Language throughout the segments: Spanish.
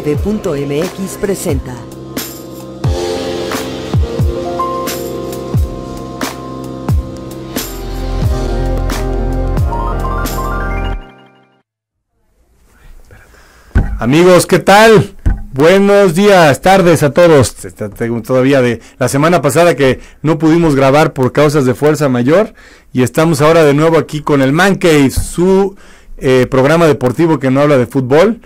MX presenta. Amigos, ¿qué tal? Buenos días, tardes a todos. Este, todavía de la semana pasada que no pudimos grabar por causas de fuerza mayor y estamos ahora de nuevo aquí con el Man su eh, programa deportivo que no habla de fútbol.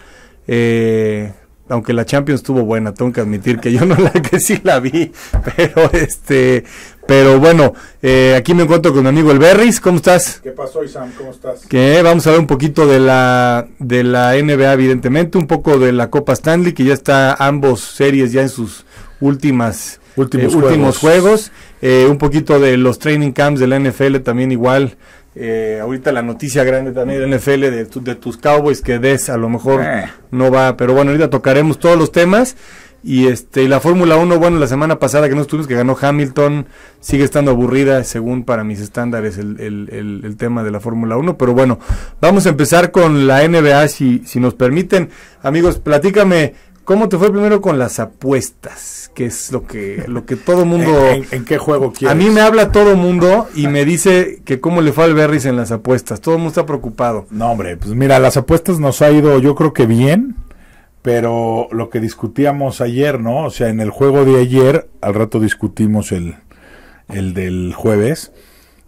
Eh, aunque la Champions estuvo buena, tengo que admitir que yo no la que sí la vi, pero este, pero bueno, eh, aquí me encuentro con mi amigo El Berris, ¿cómo estás? ¿Qué pasó, Isam? ¿Cómo estás? Que vamos a ver un poquito de la de la NBA evidentemente, un poco de la Copa Stanley que ya está ambos series ya en sus últimas últimos juegos, eh, últimos juegos eh, un poquito de los training camps de la NFL también igual eh, ahorita la noticia grande también de NFL de, tus Cowboys que des a lo mejor eh. no va, pero bueno, ahorita tocaremos todos los temas. Y este, la Fórmula 1, bueno, la semana pasada que no estuvimos, que ganó Hamilton, sigue estando aburrida, según para mis estándares, el, tema de la Fórmula 1. Pero bueno, vamos a empezar con la NBA, si, si nos permiten. Amigos, platícame, ¿Cómo te fue primero con las apuestas? Que es lo que, lo que todo mundo. ¿En, qué juego quieres? A mí me habla todo mundo y me dice que cómo le fue al Berris en las apuestas. Todo el mundo está preocupado. No, hombre, pues mira, las apuestas nos ha ido, yo creo que bien, pero lo que discutíamos ayer, ¿no? O sea, en el juego de ayer, al rato discutimos el, el del jueves,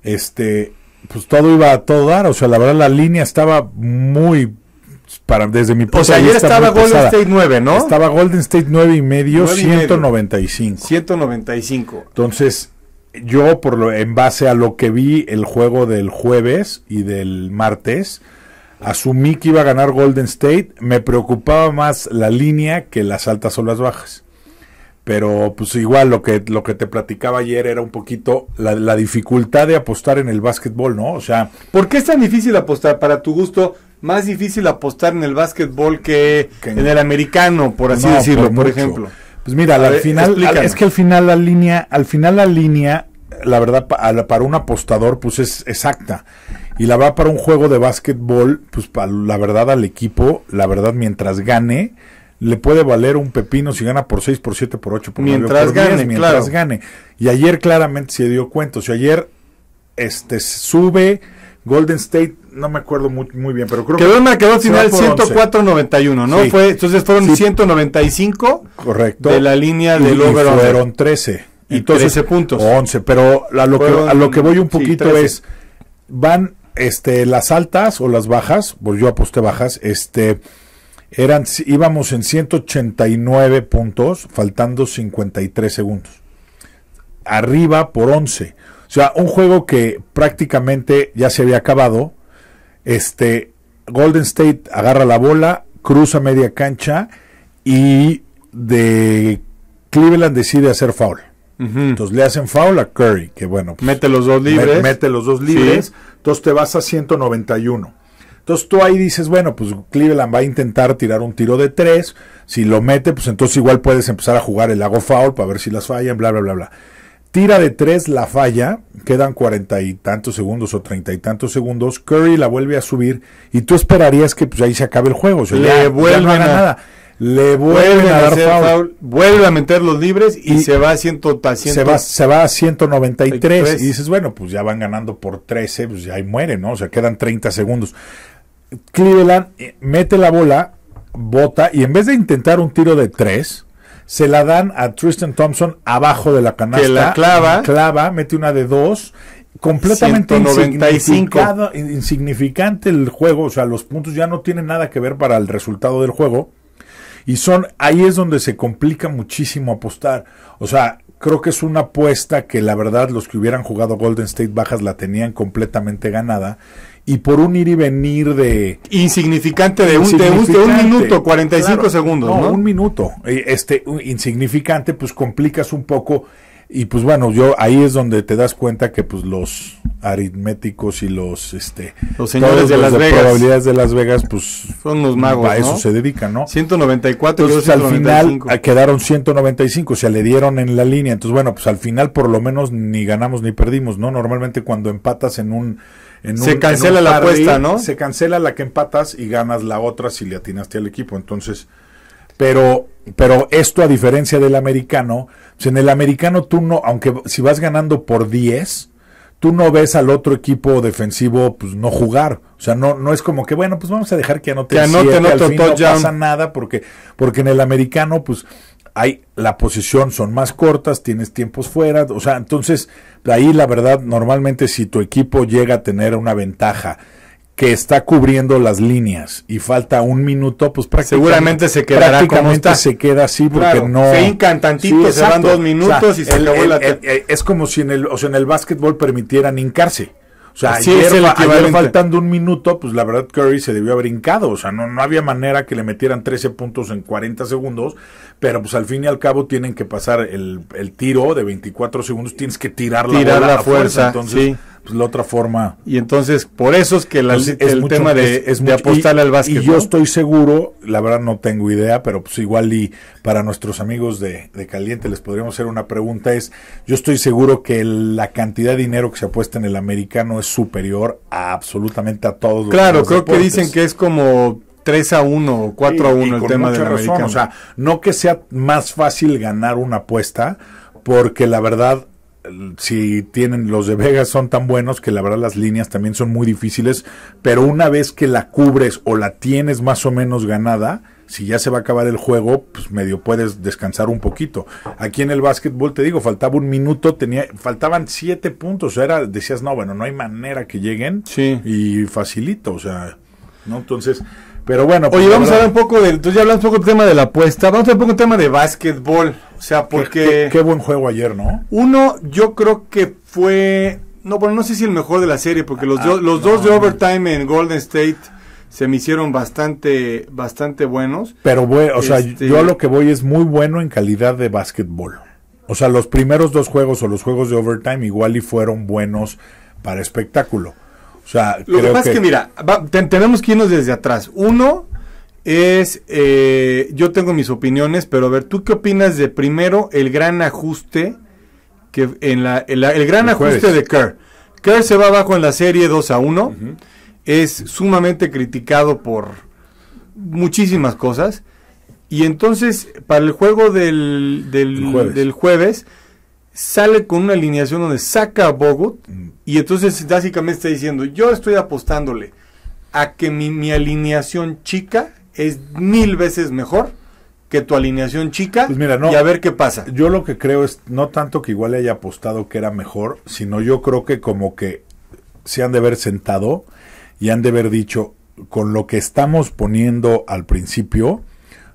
este, pues todo iba a todo dar. O sea, la verdad, la línea estaba muy para desde mi punto O sea, ayer estaba Golden State 9, ¿no? Estaba Golden State 9 y medio, y 195. 195. Entonces, yo por lo en base a lo que vi el juego del jueves y del martes, asumí que iba a ganar Golden State, me preocupaba más la línea que las altas o las bajas. Pero pues igual lo que, lo que te platicaba ayer era un poquito la, la dificultad de apostar en el básquetbol, ¿no? O sea... ¿Por qué es tan difícil apostar para tu gusto más difícil apostar en el básquetbol que, en el americano, por así decirlo, por, ejemplo. Pues mira, al final es que al final la línea, al final la línea, la verdad para un apostador pues es exacta. Y la verdad para un juego de básquetbol, pues la verdad al equipo, la verdad mientras gane le puede valer un pepino si gana por 6, por 7, por 8, por mientras gane, mientras gane. Y ayer claramente se dio cuenta, o sea, ayer este sube Golden State no me acuerdo muy, muy bien, pero creo quedó que. Quedó el final 104-91, ¿no? Fue, entonces fueron 195 Correcto. de la línea del de over. Fueron 13. Y 13 13 puntos. 11, pero a lo, que, voy un poquito es, van este, las altas o las bajas, pues yo aposté bajas, este, eran, íbamos en 189 puntos, faltando 53 segundos. Arriba por 11. O sea, un juego que prácticamente ya se había acabado, este, Golden State agarra la bola, cruza media cancha y de Cleveland decide hacer foul. Entonces le hacen foul a Curry, que bueno. Pues, mete los dos libres. mete los dos libres. Entonces te vas a 191. Entonces tú ahí dices, bueno, pues Cleveland va a intentar tirar un tiro de tres. Si lo mete, pues entonces igual puedes empezar a jugar el lago foul para ver si las fallan, bla, bla, bla, bla. Tira de tres, la falla. Quedan cuarenta y tantos segundos o treinta y tantos segundos. Curry la vuelve a subir y tú esperarías que pues, ahí se acabe el juego. le a, nada. Le vuelven, a dar Vuelve a meter los libres y, se va a ciento, se, va, se va a 193. Y dices, bueno, pues ya van ganando por 13, pues ya ahí muere, ¿no? O sea, quedan 30 segundos. Cleveland eh, mete la bola, bota y en vez de intentar un tiro de tres se la dan a Tristan Thompson abajo de la canasta. Que la clava. Clava, mete una de dos. Completamente insignificante el juego. O sea, los puntos ya no tienen nada que ver para el resultado del juego. Y son, ahí es donde se complica muchísimo apostar. O sea, creo que es una apuesta que la verdad los que hubieran jugado Golden State bajas la tenían completamente ganada y por un ir y venir de... Insignificante de, Un, de un, minuto, 45 segundos. No, un minuto. Eh, este, insignificante, pues complicas un poco. Y pues bueno, yo ahí es donde te das cuenta que pues los aritméticos y los este los señores de Las de Vegas. probabilidades de Las Vegas pues son los magos, a eso se dedican, ¿no? 194 entonces al final ah, quedaron 195, o sea, le dieron en la línea. Entonces, bueno, pues al final por lo menos ni ganamos ni perdimos, ¿no? Normalmente cuando empatas en un se cancela la apuesta, ¿no? Se cancela la que empatas y ganas la otra si le atinaste al equipo. Entonces, pero, pero esto a diferencia del americano, pues en el americano tú no, aunque si vas ganando por 10, tú no ves al otro equipo defensivo pues no jugar. O sea, no, no es como que, bueno, pues vamos a dejar que anote, que anote no pasa nada porque, porque en el americano, pues hay la posición son más cortas, tienes tiempos fuera, o sea, entonces ahí la verdad normalmente si tu equipo llega a tener una ventaja que está cubriendo las líneas y falta un minuto, pues prácticamente seguramente se quedará prácticamente como se queda así porque no se hincan tantito, se van dos minutos y se es como si en el o sea, en el básquetbol permitieran hincarse. O sea, ayer, faltando un minuto, pues la verdad Curry se debió haber brincado. O sea, no, no había manera que le metieran 13 puntos en 40 segundos, pero pues al fin y al cabo tienen que pasar el, el tiro de 24 segundos, tienes que tirar la, tirar la fuerza. Entonces, sí pues, la otra forma. Y entonces, por eso es que el, tema de, es, al básquet. Y yo estoy seguro, la verdad no tengo idea, pero pues igual y para nuestros amigos de, Caliente les podríamos hacer una pregunta, es, yo estoy seguro que la cantidad de dinero que se apuesta en el americano es superior a absolutamente a todos los Claro, creo que dicen que es como 3 a 1 o 4 a 1 el tema de la O sea, no que sea más fácil ganar una apuesta, porque la verdad si tienen los de Vegas son tan buenos que la verdad las líneas también son muy difíciles, pero una vez que la cubres o la tienes más o menos ganada, si ya se va a acabar el juego, pues medio puedes descansar un poquito. Aquí en el básquetbol te digo, faltaba un minuto, tenía faltaban siete puntos, era decías, no, bueno, no hay manera que lleguen. Y facilito, o sea, ¿no? Entonces, pero bueno. Pues Oye, vamos a hablar un poco del, entonces ya hablamos un poco del tema de la apuesta, vamos a hablar un poco del tema de básquetbol. O sea, porque... Qué, buen juego ayer, ¿no? Uno, yo creo que fue... No, bueno, no sé si el mejor de la serie, porque los, ah, los dos de overtime en Golden State se me hicieron bastante, bastante buenos. Pero, bueno, o sea, este, yo lo que voy es muy bueno en calidad de básquetbol. O sea, los primeros dos juegos o los juegos de overtime igual y fueron buenos para espectáculo. O sea, lo que pasa es que, mira, tenemos que irnos desde atrás. Uno, es, eh, yo tengo mis opiniones, pero a ver, ¿tú qué opinas de primero el gran ajuste? que en la, El gran ajuste de Kerr. Kerr se va abajo en la serie 2 a 1. Es sumamente criticado por muchísimas cosas. Y entonces, para el juego del, del, jueves. sale con una alineación donde saca a Bogut. Y entonces, básicamente está diciendo: Yo estoy apostándole a que mi, mi alineación chica es mil veces mejor que tu alineación chica pues no, y a ver qué pasa. Yo lo que creo es, no tanto que igual le haya apostado que era mejor, sino yo creo que como que se han de haber sentado y han de haber dicho, con lo que estamos poniendo al principio,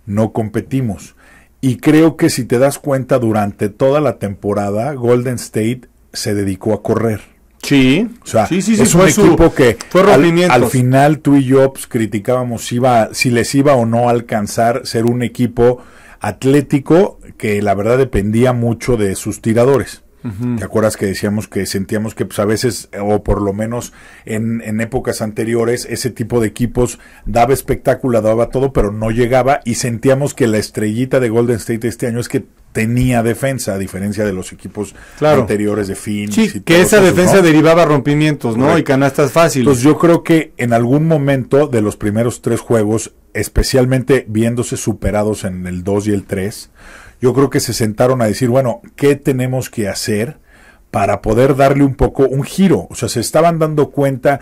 no competimos. Y creo que si te das cuenta, durante toda la temporada, Golden State se dedicó a correr. Sí, sea, sí, sí, un su, equipo que fue al, al, final tú y yo pues, criticábamos si, iba, si les iba o no a alcanzar ser un equipo atlético que la verdad dependía mucho de sus tiradores. ¿Te acuerdas que decíamos que sentíamos que pues, a veces, o por lo menos en, épocas anteriores, ese tipo de equipos daba espectáculo, daba todo, pero no llegaba y sentíamos que la estrellita de Golden State este año es que tenía defensa, a diferencia de los equipos anteriores de Fin... que esa defensa derivaba rompimientos, ¿no? Y canastas fáciles. yo creo que en algún momento de los primeros tres juegos, especialmente viéndose superados en el 2 y el 3, yo creo que se sentaron a decir, bueno, ¿qué tenemos que hacer? para poder darle un poco un giro. O sea, se estaban dando cuenta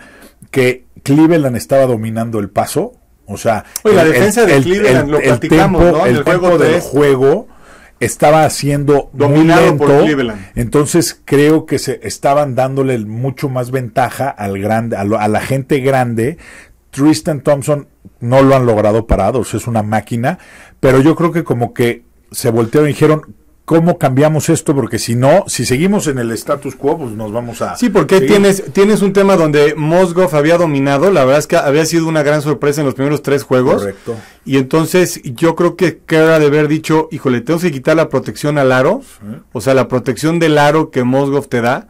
que Cleveland estaba dominando el paso. O sea, la defensa de Cleveland lo platicamos, ¿no? El, del juego estaba haciendo muy lento, entonces creo que se estaban dándole mucho más ventaja al grande, a, a la gente grande. Tristan Thompson no lo han logrado parados, es una máquina, pero yo creo que como que se voltearon y dijeron, cómo cambiamos esto, porque si no, si seguimos en el status quo, pues nos vamos a... Sí, porque tienes, tienes un tema donde Mosgov había dominado, la verdad es que había sido una gran sorpresa en los primeros tres juegos. Correcto. Y entonces yo creo que queda de haber dicho, híjole, tengo que quitar la protección al aro, o sea, la protección del aro que Mosgov te da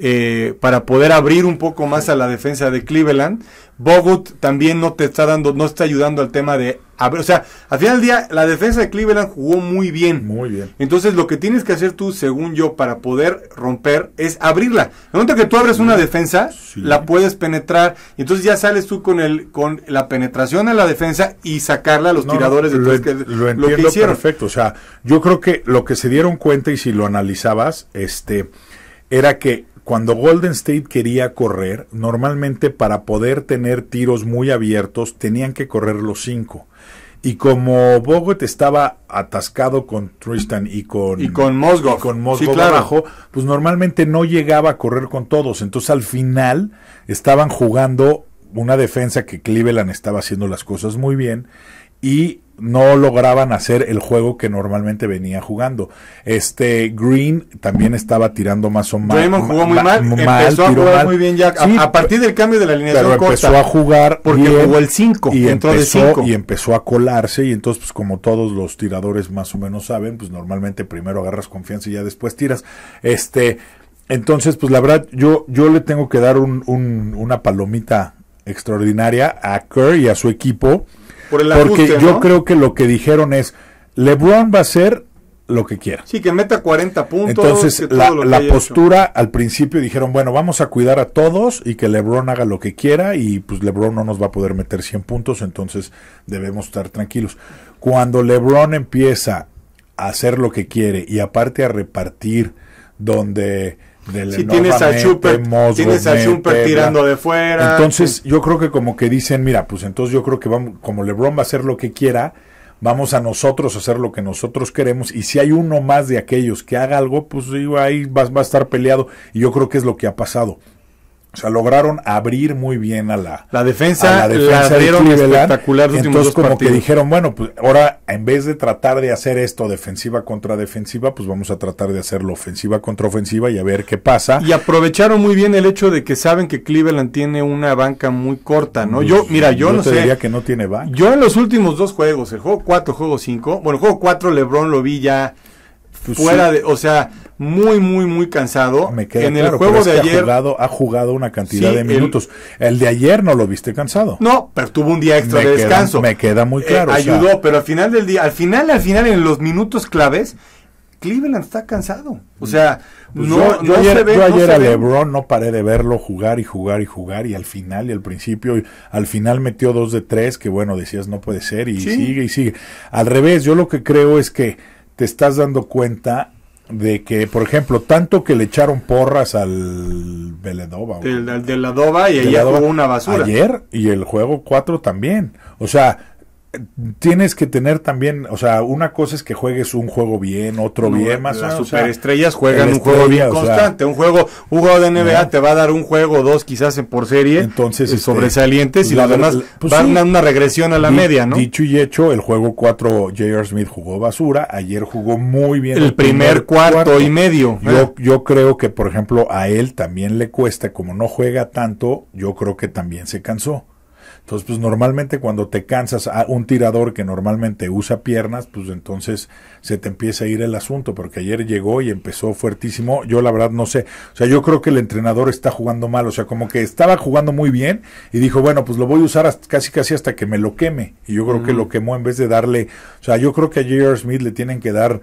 eh, para poder abrir un poco más a la defensa de Cleveland. Bogut también no te está dando, no está ayudando al tema de abrir. O sea, al final del día, la defensa de Cleveland jugó muy bien. Muy bien. Entonces, lo que tienes que hacer tú, según yo, para poder romper es abrirla. En que tú abres una mm. defensa, la puedes penetrar. Y entonces ya sales tú con el con la penetración a la defensa y sacarla a los tiradores perfecto. O sea, yo creo que lo que se dieron cuenta y si lo analizabas, este, era que cuando Golden State quería correr, normalmente para poder tener tiros muy abiertos tenían que correr los cinco. Y como Bogot estaba atascado con Tristan y con, y con con pues normalmente no llegaba a correr con todos. Entonces al final estaban jugando una defensa que Cleveland estaba haciendo las cosas muy bien y no lograban hacer el juego que normalmente venía jugando. Este Green también estaba tirando más o menos. jugó muy mal, empezó a jugar muy bien ya. a, partir del cambio de la alineación pero empezó a jugar porque jugó el 5 y entró empezó, de y empezó a colarse y entonces pues, como todos los tiradores más o menos saben, pues normalmente primero agarras confianza y ya después tiras. Este entonces, pues la verdad, yo, yo le tengo que dar una palomita extraordinaria a Kerr y a su equipo porque yo creo que lo que dijeron es, LeBron va a ser lo que quiera. Sí, que meta 40 puntos. Entonces, la, postura al principio dijeron, bueno, vamos a cuidar a todos y que Lebron haga lo que quiera y pues Lebron no nos va a poder meter 100 puntos, entonces debemos estar tranquilos. Cuando Lebron empieza a hacer lo que quiere y aparte a repartir donde si tienes a Chuper, tirando de fuera. Entonces, yo creo que como que dicen, mira, pues entonces yo creo que vamos, como LeBron va a hacer lo que quiera, vamos a nosotros a hacer lo que nosotros queremos y si hay uno más de aquellos que haga algo, pues digo, ahí va a estar peleado y yo creo que es lo que ha pasado. O sea, lograron abrir muy bien a la, la defensa. la defensa de espectacular. Entonces, como que dijeron, bueno, pues ahora en vez de tratar de hacer esto defensiva contra defensiva, pues vamos a tratar de hacerlo ofensiva contra ofensiva y a ver qué pasa. Y aprovecharon muy bien el hecho de que saben que Cleveland tiene una banca muy corta, ¿no? yo, mira, yo, no sé. que no tiene banca. Yo en los últimos dos juegos, el juego 4, juego 5, bueno, el juego 4 LeBron lo vi ya pues fuera de, o sea, muy, muy, muy cansado. Me en el juego de ayer. Ha jugado, una cantidad de minutos. El, de ayer no lo viste cansado. No, pero tuvo un día extra de descanso. Me queda muy claro. ayudó, pero al final del día, al final, al final, en los minutos claves, Cleveland está cansado. O sea, pues no, yo, ayer, a LeBron no paré de verlo jugar y jugar y jugar y al final y al principio y al final metió dos de tres que bueno decías no puede ser y sigue y sigue. Al revés, yo lo que creo es que te estás dando cuenta de que, por ejemplo, tanto que le echaron porras al Beledova. Del, de y de ayer una basura. Ayer y el juego 4 también. O sea, tienes que tener también, o sea, una cosa es que juegues un juego bien, otro bien, más Las superestrellas juegan un juego bien constante, un juego, de NBA te va a dar un juego o dos quizás por serie, entonces eh, este, sobresalientes y además pues van una regresión a la media, ¿no? Dicho y hecho, el juego 4 J.R. Smith jugó basura, ayer jugó muy bien el, primer, cuarto, y medio. Yo ah. yo creo que por ejemplo a él también le cuesta como no juega tanto, yo creo que también se cansó. Entonces, pues normalmente cuando te cansas a ah, un tirador que normalmente usa piernas, pues entonces se te empieza a ir el asunto, porque ayer llegó y empezó fuertísimo. Yo la verdad no sé. O sea, yo creo que el entrenador está jugando mal, o sea, como que estaba jugando muy bien y dijo, bueno, pues lo voy a usar casi casi hasta que me lo queme. Y yo creo que lo quemó en vez de darle, o sea, yo creo que a J.R. Smith le tienen que dar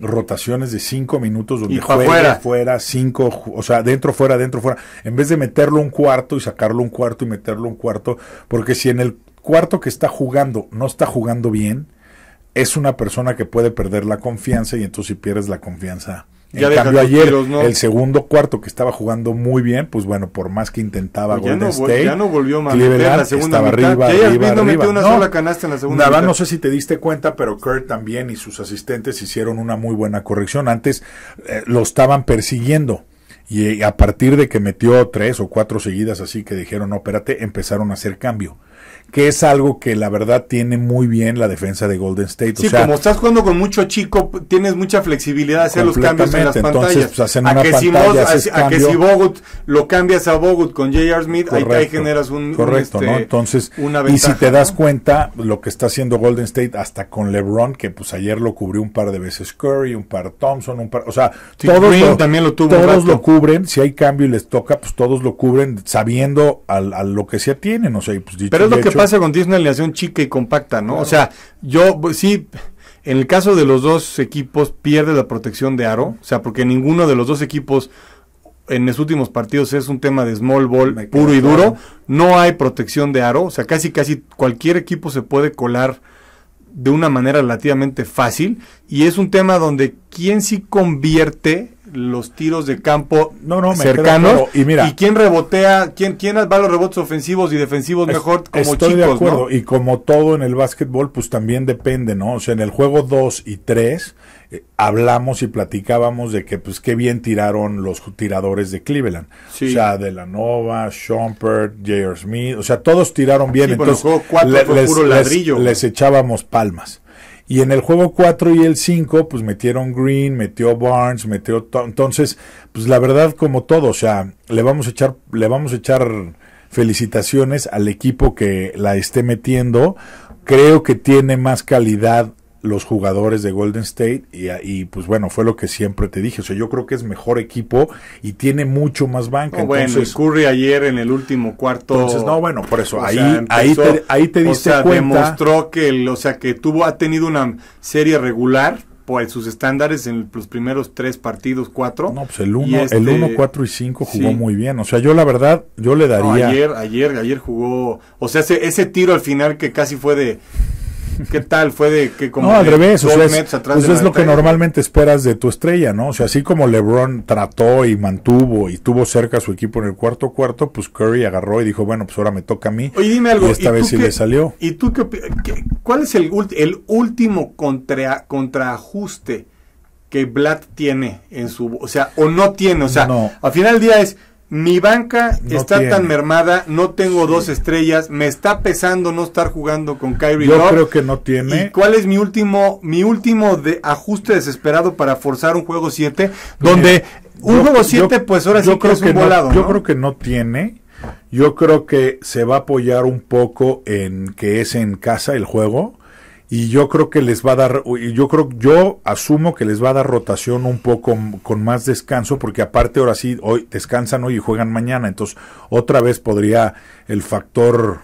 rotaciones de cinco minutos donde fuera. fuera, cinco, o sea, dentro, fuera, dentro, fuera, en vez de meterlo un cuarto y sacarlo un cuarto y meterlo un cuarto, porque si en el cuarto que está jugando no está jugando bien, es una persona que puede perder la confianza y entonces si pierdes la confianza, ya en ayer, el segundo cuarto que estaba jugando muy bien, pues bueno, por más que intentaba pues Golden no, State, ya no volvió más la segunda estaba arriba, arriba, No, una sola canasta en la segunda no sé si te diste cuenta, pero Kurt también y sus asistentes hicieron una muy buena corrección. Antes eh, lo estaban persiguiendo. Eh, y a partir de que metió tres o cuatro seguidas así que dijeron, no, espérate, empezaron a hacer cambio que es algo que la verdad tiene muy bien la defensa de Golden State. Sí, como estás jugando con mucho chico, tienes mucha flexibilidad de hacer los cambios en las pantallas. a, que si Bogut lo cambias a Bogut con J.R. Smith, ahí, generas un. Correcto, ¿no? Este, Entonces, una ventaja, y si te das cuenta, lo que está haciendo Golden State hasta con LeBron, que pues ayer lo cubrió un par de veces Curry, un par Thompson, un par. O sea, todos, lo, también lo tuvo todos lo cubren. Si hay cambio y les toca, pues todos lo cubren sabiendo a, lo que se atienen. O sea, pues dicho Pero es que pasa con es una alineación chica y compacta, ¿no? O sea, yo sí, en el caso de los dos equipos pierde la protección de aro, o sea, porque ninguno de los dos equipos en los últimos partidos es un tema de small ball puro y duro, no hay protección de aro, o sea, casi casi cualquier equipo se puede colar de una manera relativamente fácil y es un tema donde quien sí convierte los tiros de campo no, no, cercanos y, mira, y quién rebotea, quién, quién va los rebotes ofensivos y defensivos mejor como estoy de acuerdo. Y como todo en el básquetbol, pues también depende, ¿no? O sea, en el juego 2 y 3 eh, hablamos y platicábamos de que pues qué bien tiraron los tiradores de Cleveland. O sea, de la Nova, Schompert, J.R. Smith, o sea, todos tiraron bien. entonces, ladrillo. les echábamos palmas. Y en el juego 4 y el 5, pues metieron Green, metió Barnes, metió... Entonces, pues la verdad, como todo, o sea, le vamos a echar, le vamos a echar felicitaciones al equipo que la esté metiendo. Creo que tiene más calidad los jugadores de Golden State y, pues bueno, fue lo que siempre te dije. O sea, yo creo que es mejor equipo y tiene mucho más banca. bueno, Curry ayer en el último cuarto. Entonces, no, bueno, por eso, ahí, ahí, ahí te diste demostró que, o sea, que tuvo, ha tenido una serie regular por pues, sus estándares en los primeros tres partidos, cuatro. No, pues el uno el 4 este, y 5 jugó muy bien. O sea, yo la verdad, yo le daría. ayer, ayer, ayer jugó. O sea, ese, ese tiro al final que casi fue de ¿Qué tal? Fue de que como. No, al revés. O sea, es, pues lo que normalmente esperas de tu estrella, ¿no? O sea, así como LeBron trató y mantuvo y tuvo cerca a su equipo en el cuarto cuarto, pues Curry agarró y dijo, bueno, pues ahora me toca a mí. Oye, dime algo. Y esta vez sí le salió. ¿Y tú qué, opinas? ¿Cuál es el, el último contra, contraajuste que Blatt tiene en su. O sea, o no tiene. O sea, al final del día es mi banca está tan mermada, no tengo dos estrellas, me está pesando no estar jugando con Kyrie Yo creo que no tiene. cuál es mi último, mi último de ajuste desesperado para forzar un juego 7? Donde un juego 7, pues ahora sí creo que es un volado. yo creo que no tiene. Yo creo que se va a apoyar un poco en que es en casa el juego y yo creo que les va a dar yo creo yo asumo que les va a dar rotación un poco con más descanso porque aparte ahora sí hoy descansan hoy y juegan mañana entonces otra vez podría el factor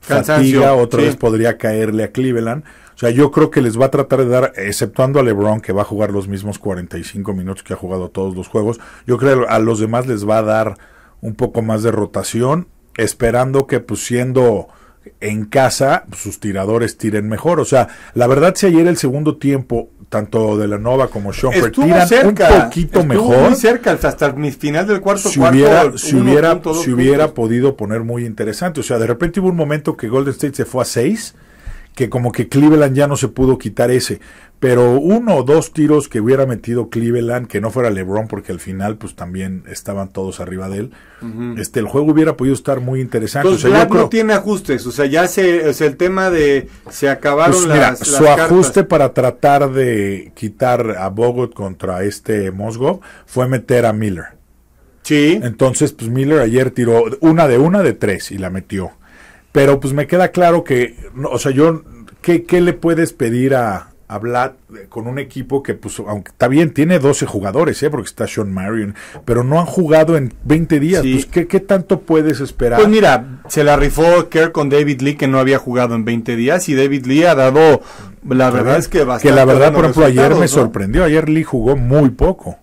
fatiga otra vez podría caerle a Cleveland o sea yo creo que les va a tratar de dar exceptuando a LeBron que va a jugar los mismos 45 minutos que ha jugado todos los juegos yo creo que a los demás les va a dar un poco más de rotación esperando que pues siendo en casa sus tiradores tiren mejor. O sea, la verdad si ayer el segundo tiempo, tanto de la Nova como Schoenberg tiran un poquito mejor. Muy cerca, hasta el final del cuarto si hubiera, si hubiera, si hubiera podido poner muy interesante. O sea, de repente hubo un momento que Golden State se fue a seis que como que Cleveland ya no se pudo quitar ese. Pero uno o dos tiros que hubiera metido Cleveland, que no fuera LeBron, porque al final pues también estaban todos arriba de él, este, el juego hubiera podido estar muy interesante. pero no tiene ajustes, o sea, ya es el tema de se acabaron pues, Su ajuste para tratar de quitar a Bogot contra este Mosgo fue meter a Miller. Sí. Entonces, pues Miller ayer tiró una de una de tres y la metió. Pero pues me queda claro que, no, o sea, yo, ¿qué, ¿qué, le puedes pedir a, a Vlad eh, con un equipo que, pues, aunque está bien, tiene 12 jugadores, ¿eh? porque está Sean Marion, pero no han jugado en 20 días. Pues, ¿qué, tanto puedes esperar? Pues mira, se la rifó Kerr con David Lee, que no había jugado en 20 días, y David Lee ha dado, la verdad, es que bastante. Que la verdad, por ejemplo, ayer me sorprendió. Ayer Lee jugó muy poco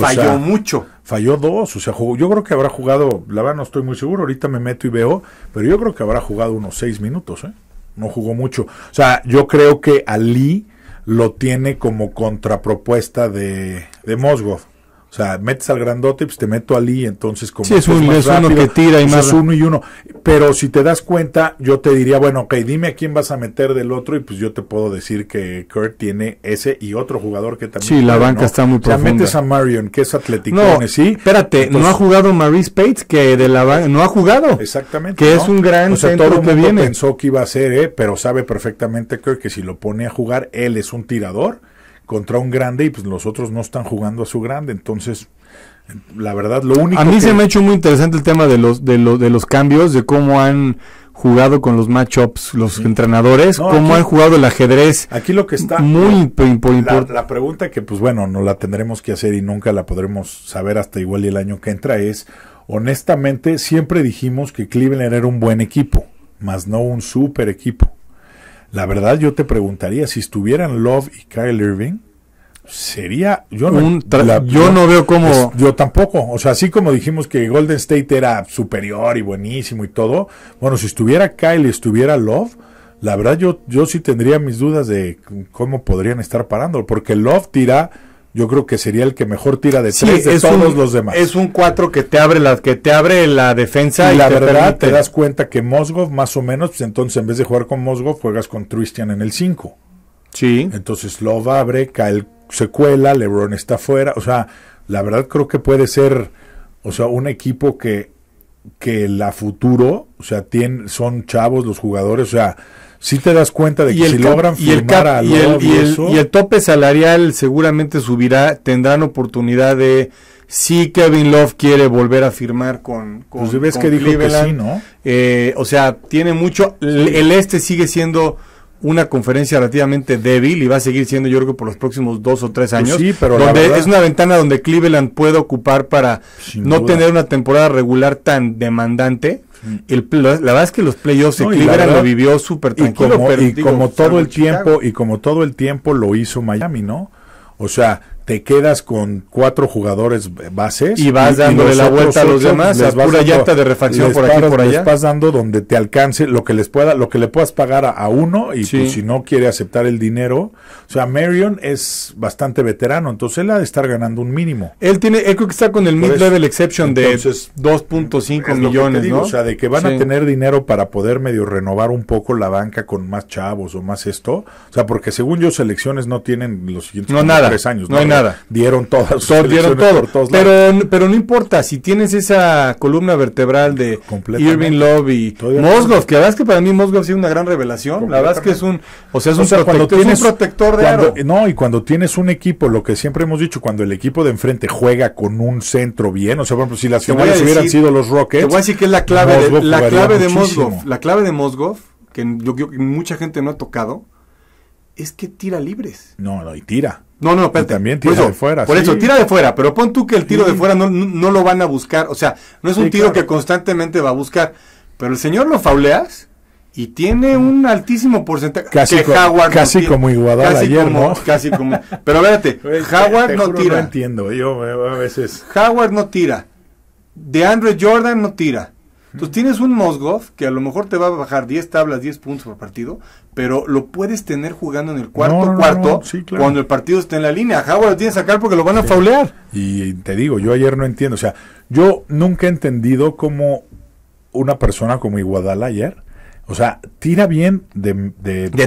falló mucho. Falló dos, o sea, yo creo que habrá jugado, la verdad no estoy muy seguro, ahorita me meto y veo, pero yo creo que habrá jugado unos seis minutos, ¿eh? No jugó mucho. O sea, yo creo que Ali lo tiene como contrapropuesta de, de o sea, metes al grandote, pues te meto a Lee, entonces como sí, es, uno que tira y más. Es uno y uno. Pero si te das cuenta, yo te diría, bueno, ok, dime a quién vas a meter del otro y pues yo te puedo decir que Kurt tiene ese y otro jugador que también. Sí, la banca está muy profunda. O metes a Marion, que es atlético, no, sí. Espérate, no ha jugado Maurice Pates, que de la banca, no ha jugado. Exactamente. Que es un gran o todo que viene. pensó que iba a ser, ¿eh? pero sabe perfectamente Kurt que si lo pone a jugar, él es un tirador contra un grande y pues los otros no están jugando a su grande. Entonces, la verdad, lo único. A mí se me ha hecho muy interesante el tema de los, de, los, de los cambios, de cómo han jugado con los matchups los entrenadores, cómo han jugado el ajedrez. Aquí lo que está. Muy importante. La, la, pregunta que, pues bueno, no la tendremos que hacer y nunca la podremos saber hasta igual y el año que entra es: honestamente, siempre dijimos que Cleveland era un buen equipo, más no un super equipo. La verdad, yo te preguntaría, si estuvieran Love y Kyle Irving, sería yo no, veo cómo... yo tampoco o sea así como dijimos que Golden State era superior y buenísimo y todo bueno si estuviera Kyle y estuviera Love la verdad yo yo sí tendría mis dudas de cómo podrían estar parando porque Love tira yo creo que sería el que mejor tira de de todos los demás. Es un cuatro que te abre la, que te abre la defensa. Y, la verdad, te das cuenta que Mosgov, más o menos, pues, entonces en vez de jugar con Mosgov, juegas con Tristian en el 5. Sí. Entonces Love abre, Kyle se cuela, LeBron está fuera. O sea, la verdad creo que puede ser, o sea, un equipo que, que la futuro, o sea, tiene, son chavos los jugadores, o sea, si te das cuenta de que si logran firmar a y el, y, el, tope salarial seguramente subirá, tendrán oportunidad de Si Kevin Love quiere volver a firmar con, Cleveland. que o sea, tiene mucho, el este sigue siendo una conferencia relativamente débil y va a seguir siendo yo creo por los próximos dos o tres pues años. sí, pero donde es una ventana donde Cleveland puede ocupar para no tener una temporada regular tan demandante Mm. la, verdad es que los playoffs no, Cleveland lo vivió súper tranquilo. Y como, todo el tiempo, y como todo el tiempo lo hizo Miami, ¿no? O sea, te quedas con cuatro jugadores bases y vas dándole la vuelta a los demás, les pura dando, llanta de refacción por aquí allá. vas dando donde te alcance lo que les pueda, lo que le puedas pagar a, uno y pues, si no quiere aceptar el dinero, o sea, Marion es bastante veterano, entonces él ha de estar ganando un mínimo. Él tiene, creo que está con el mid level exception de 2.5 millones, ¿no? O sea, de que van a tener dinero para poder medio renovar un poco la banca con más chavos o más esto, o sea, porque según yo selecciones no tienen los siguientes tres años, no, no hay nada Dieron todas. dieron todo. pero, pero no importa, si tienes esa columna vertebral de Irving Love y Mosgov, que la verdad es que para mí Mosgov ha sido una gran revelación. La verdad es que es un, o sea, es, un, protector, de No, y cuando tienes un equipo, lo que siempre hemos dicho, cuando el equipo de enfrente juega con un centro bien, o sea, por ejemplo, si las finales hubieran sido los Rockets. Te voy a decir que es la clave de, la clave de La clave de Mosgov, que yo creo que mucha gente no ha tocado, es que tira libres. No, no, y tira. No, no, espérate. también tira de fuera. Por eso, tira de fuera, pero pon tú que el tiro de fuera no, lo van a buscar. O sea, no es un tiro que constantemente va a buscar. Pero el señor lo fauleas y tiene un altísimo porcentaje. Casi, casi como Iguadal casi ayer, ¿no? Casi como. Pero espérate, Howard no tira. entiendo, yo eh, a veces. Howard no tira. De Andrew Jordan no tira. Entonces tienes un Mosgov que a lo mejor te va a bajar 10 tablas, 10 puntos por partido, pero lo puedes tener jugando en el cuarto cuarto cuando el partido esté en la línea. Jaguar lo tienes que sacar porque lo van a faulear. Y te digo, yo ayer no entiendo, o sea, yo nunca he entendido cómo una persona como Iguadala ayer, o sea, tira bien de,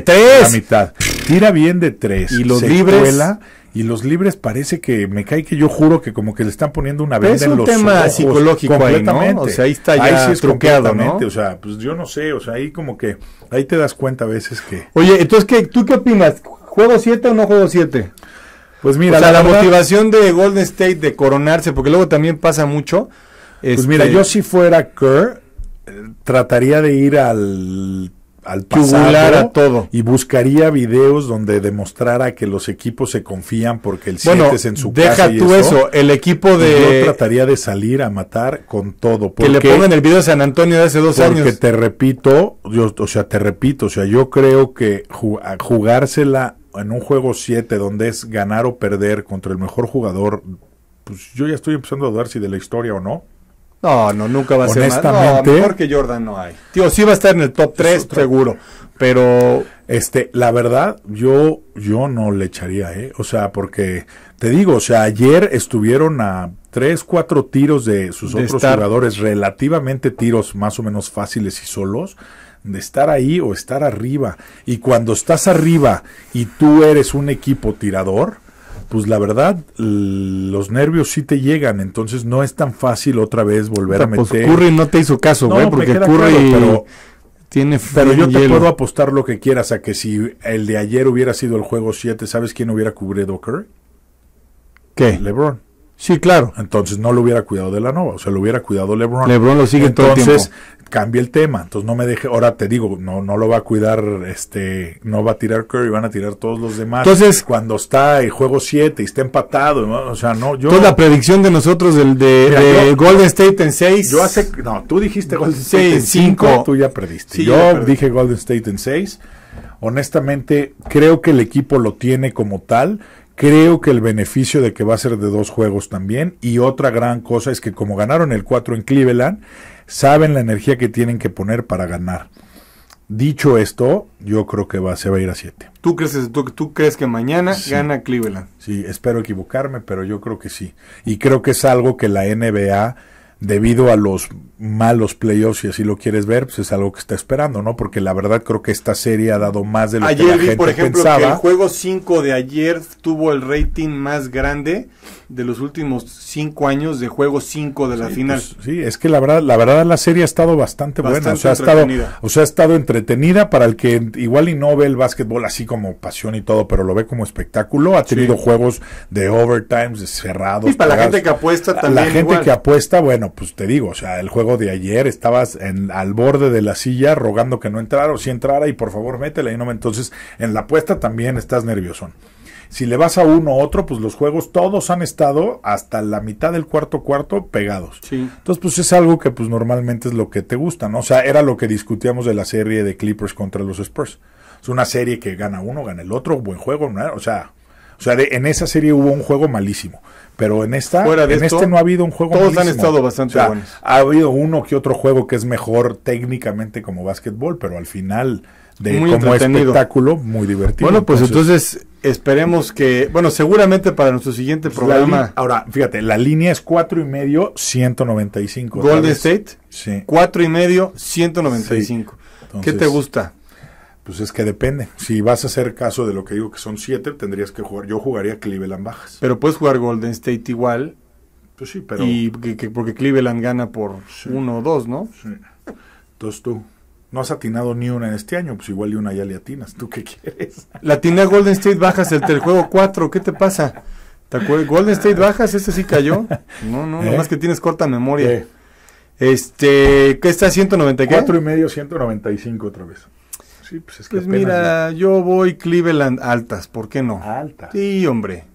tres. La mitad. Tira bien de tres. Y los libres y los libres parece que me cae que yo juro que como que le están poniendo una venda en los tema psicológico completamente. Ahí, O sea, ahí está ya ahí sí es truqueado, ¿no? O sea, pues yo no sé, o sea, ahí como que ahí te das cuenta a veces que Oye, entonces ¿qué, tú qué opinas? ¿Juego 7 o no juego 7? Pues mira, la, motivación de Golden State de coronarse, porque luego también pasa mucho. Pues mira, este, yo si fuera Kerr, eh, trataría de ir al al pasado a todo. y buscaría videos donde demostrara que los equipos se confían porque el 7 es en su casa. Deja tú eso, el equipo de. Yo trataría de salir a matar con todo. que le pongan el video de San Antonio de hace dos años. Porque te repito, yo, o sea, te repito, o sea, yo creo que jugársela en un juego 7 donde es ganar o perder contra el mejor jugador, pues yo ya estoy empezando a dudar si de la historia o no. No, no, nunca va a ser más. mejor que Jordan no hay. Tío, sí va a estar en el top 3, seguro. Pero, este, la verdad, yo, yo no le echaría, ¿eh? O sea, porque, te digo, o sea, ayer estuvieron a tres, cuatro tiros de sus otros tiradores, jugadores, relativamente tiros más o menos fáciles y solos, de estar ahí o estar arriba. Y cuando estás arriba y tú eres un equipo tirador, pues la verdad, los nervios sí te llegan, entonces no es tan fácil otra vez volver a pues, meter. Curry no te hizo caso, güey, porque Curry claro, pero, tiene Pero yo te puedo apostar lo que quieras a que si el de ayer hubiera sido el juego 7, ¿sabes quién hubiera cubrido Curry? ¿Qué? LeBron. Sí, claro. Entonces no lo hubiera cuidado de la nova, o sea, lo hubiera cuidado LeBron. LeBron lo sigue entonces, todo el tiempo. cambia el tema. Entonces no me deje, ahora te digo, no no lo va a cuidar este, no va a tirar Curry, van a tirar todos los demás. Entonces, cuando está el juego 7 y está empatado, o sea, no yo Toda la predicción de nosotros del de, Golden State en 6. Yo hace no, tú dijiste Golden State en 5, tú ya perdiste. yo dije Golden State en 6. Honestamente, creo que el equipo lo tiene como tal Creo que el beneficio de que va a ser de dos juegos también. Y otra gran cosa es que como ganaron el 4 en Cleveland, saben la energía que tienen que poner para ganar. Dicho esto, yo creo que va, se va a ir a 7. ¿Tú crees, crees que mañana gana Cleveland? Sí, espero equivocarme, pero yo creo que sí. Y creo que es algo que la NBA debido a los malos playoffs, si así lo quieres ver, pues es algo que está esperando, ¿no? Porque la verdad creo que esta serie ha dado más de lo que la gente por ejemplo, el juego 5 de ayer tuvo el rating más grande de los últimos 5 años de juego 5 de la final. Pues, sí, es que la verdad, la verdad la serie ha estado bastante, buena, o sea, ha estado, o sea, ha estado entretenida para el que igual y no ve el básquetbol así como pasión y todo, pero lo ve como espectáculo, ha tenido juegos de overtimes, cerrados. Y para la gente que apuesta también. La gente que apuesta, bueno, pues te digo, o sea, el juego de ayer estabas en, al borde de la silla rogando que no entrara o si entrara y por favor métela y no, entonces en la apuesta también estás nervioso. Si le vas a uno u otro, pues los juegos todos han estado hasta la mitad del cuarto cuarto pegados. Entonces, pues es algo que pues normalmente es lo que te gusta, ¿no? O sea, era lo que discutíamos de la serie de Clippers contra los Spurs. Es una serie que gana uno, gana el otro, buen juego, o sea, o sea, en esa serie hubo un juego malísimo. Pero en esta, este no ha habido un juego. Todos han estado bastante buenos. Ha habido uno que otro juego que es mejor técnicamente como básquetbol, pero al final de como espectáculo muy divertido. Bueno, pues entonces, Esperemos que, bueno, seguramente para nuestro siguiente programa. Ahora, fíjate, la línea es cuatro y medio, 195. Golden State, sí. cuatro y medio, 195. y ¿Qué te gusta? Pues es que depende. Si vas a hacer caso de lo que digo que son siete, tendrías que jugar. Yo jugaría Cleveland bajas. Pero puedes jugar Golden State igual. Pues sí, pero. Y porque Cleveland gana por uno o dos, ¿no? Sí. Entonces tú. No has atinado ni una en este año, pues igual y una ya le atinas. ¿Tú qué quieres? La atiné Golden State bajas el, juego 4. ¿Qué te pasa? ¿Te acuerdas? Golden State bajas, este sí cayó. No, no, ¿Eh? Nada más que tienes corta memoria. Este, ¿qué está? 194 ¿Qué? y medio, 195 otra vez pues, pues mira, yo voy Cleveland altas, ¿por qué no? Altas. Sí, hombre.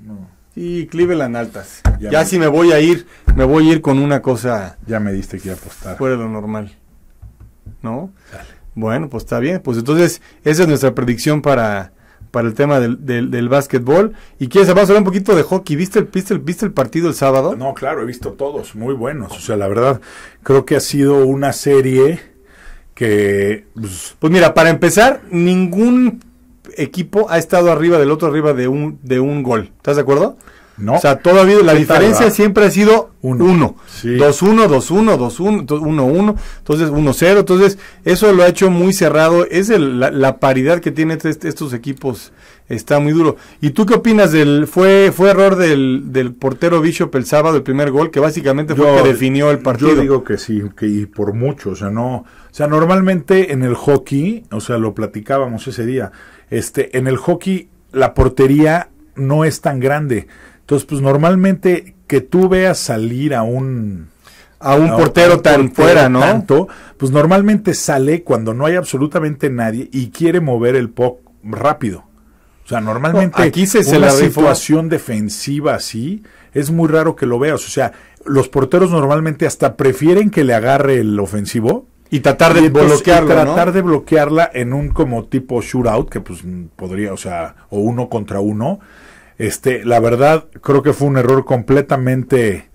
Sí, Cleveland altas. Ya, me... si me voy a ir, me voy a ir con una cosa. Ya me diste que apostar. Fuera de lo normal. ¿No? Dale. Bueno, pues está bien. Pues entonces, esa es nuestra predicción para, para el tema del, del, básquetbol. Y quieres, vamos a hablar un poquito de hockey. ¿Viste el, viste, ¿Viste el partido el sábado? No, claro, he visto todos, muy buenos. O sea, la verdad, creo que ha sido una serie que, pues, pues, mira, para empezar, ningún equipo ha estado arriba del otro, arriba de un, de un gol. ¿Estás de acuerdo? O sea, todavía la diferencia siempre ha sido 1. 2-1, 2-1, 2-1, 1-1, entonces 1-0. Entonces, eso lo ha hecho muy cerrado. Es la, la, paridad que tienen este, este, estos equipos. Está muy duro. ¿Y tú qué opinas del. Fue, fue error del, del portero Bishop el sábado, el primer gol, que básicamente fue yo, el que definió el partido? Yo digo que sí, que, y por mucho. O sea, no. O sea, normalmente en el hockey, o sea, lo platicábamos ese día. Este, en el hockey, la portería no es tan grande. Entonces, pues normalmente que tú veas salir a un a un portero tan fuera, ¿no? pues normalmente sale cuando no hay absolutamente nadie y quiere mover el puck rápido. O sea, normalmente aquí la situación defensiva así es muy raro que lo veas. O sea, los porteros normalmente hasta prefieren que le agarre el ofensivo y tratar de bloquearla, tratar de bloquearla en un como tipo shootout que pues podría, o sea, o uno contra uno este, la verdad, creo que fue un error completamente eh,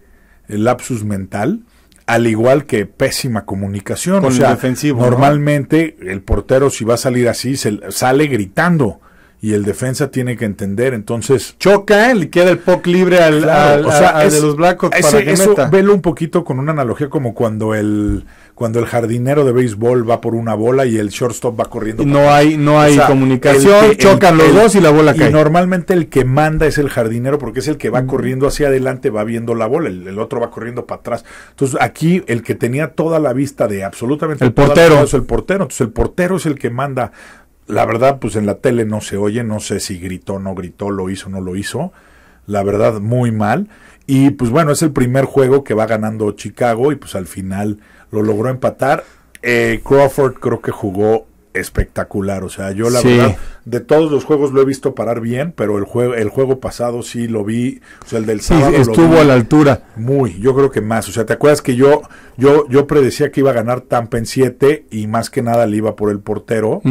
lapsus mental, al igual que pésima comunicación. o sea, normalmente el portero, si va a salir así, se sale gritando y el defensa tiene que entender. Entonces. Choca, le queda el POC libre al, de los blancos para Velo un poquito con una analogía como cuando el cuando el jardinero de béisbol va por una bola y el shortstop va corriendo. No para hay, no hay comunicación, chocan los dos y la bola cae. Y normalmente el que manda es el jardinero porque es el que va corriendo hacia adelante, va viendo la bola, el, otro va corriendo para atrás. Entonces aquí el que tenía toda la vista de absolutamente el portero es el portero, entonces el portero es el que manda. La verdad, pues en la tele no se oye, no sé si gritó, no gritó, lo hizo, no lo hizo. La verdad, muy mal. Y pues bueno, es el primer juego que va ganando Chicago y pues al final lo logró empatar. Eh, Crawford creo que jugó espectacular, o sea, yo la verdad de todos los juegos lo he visto parar bien, pero el juego el juego pasado sí lo vi, o sea, el del sábado sí, estuvo a la altura. Muy, yo creo que más, o sea, ¿te acuerdas que yo yo yo predecía que iba a ganar Tampa en 7 y más que nada le iba por el portero?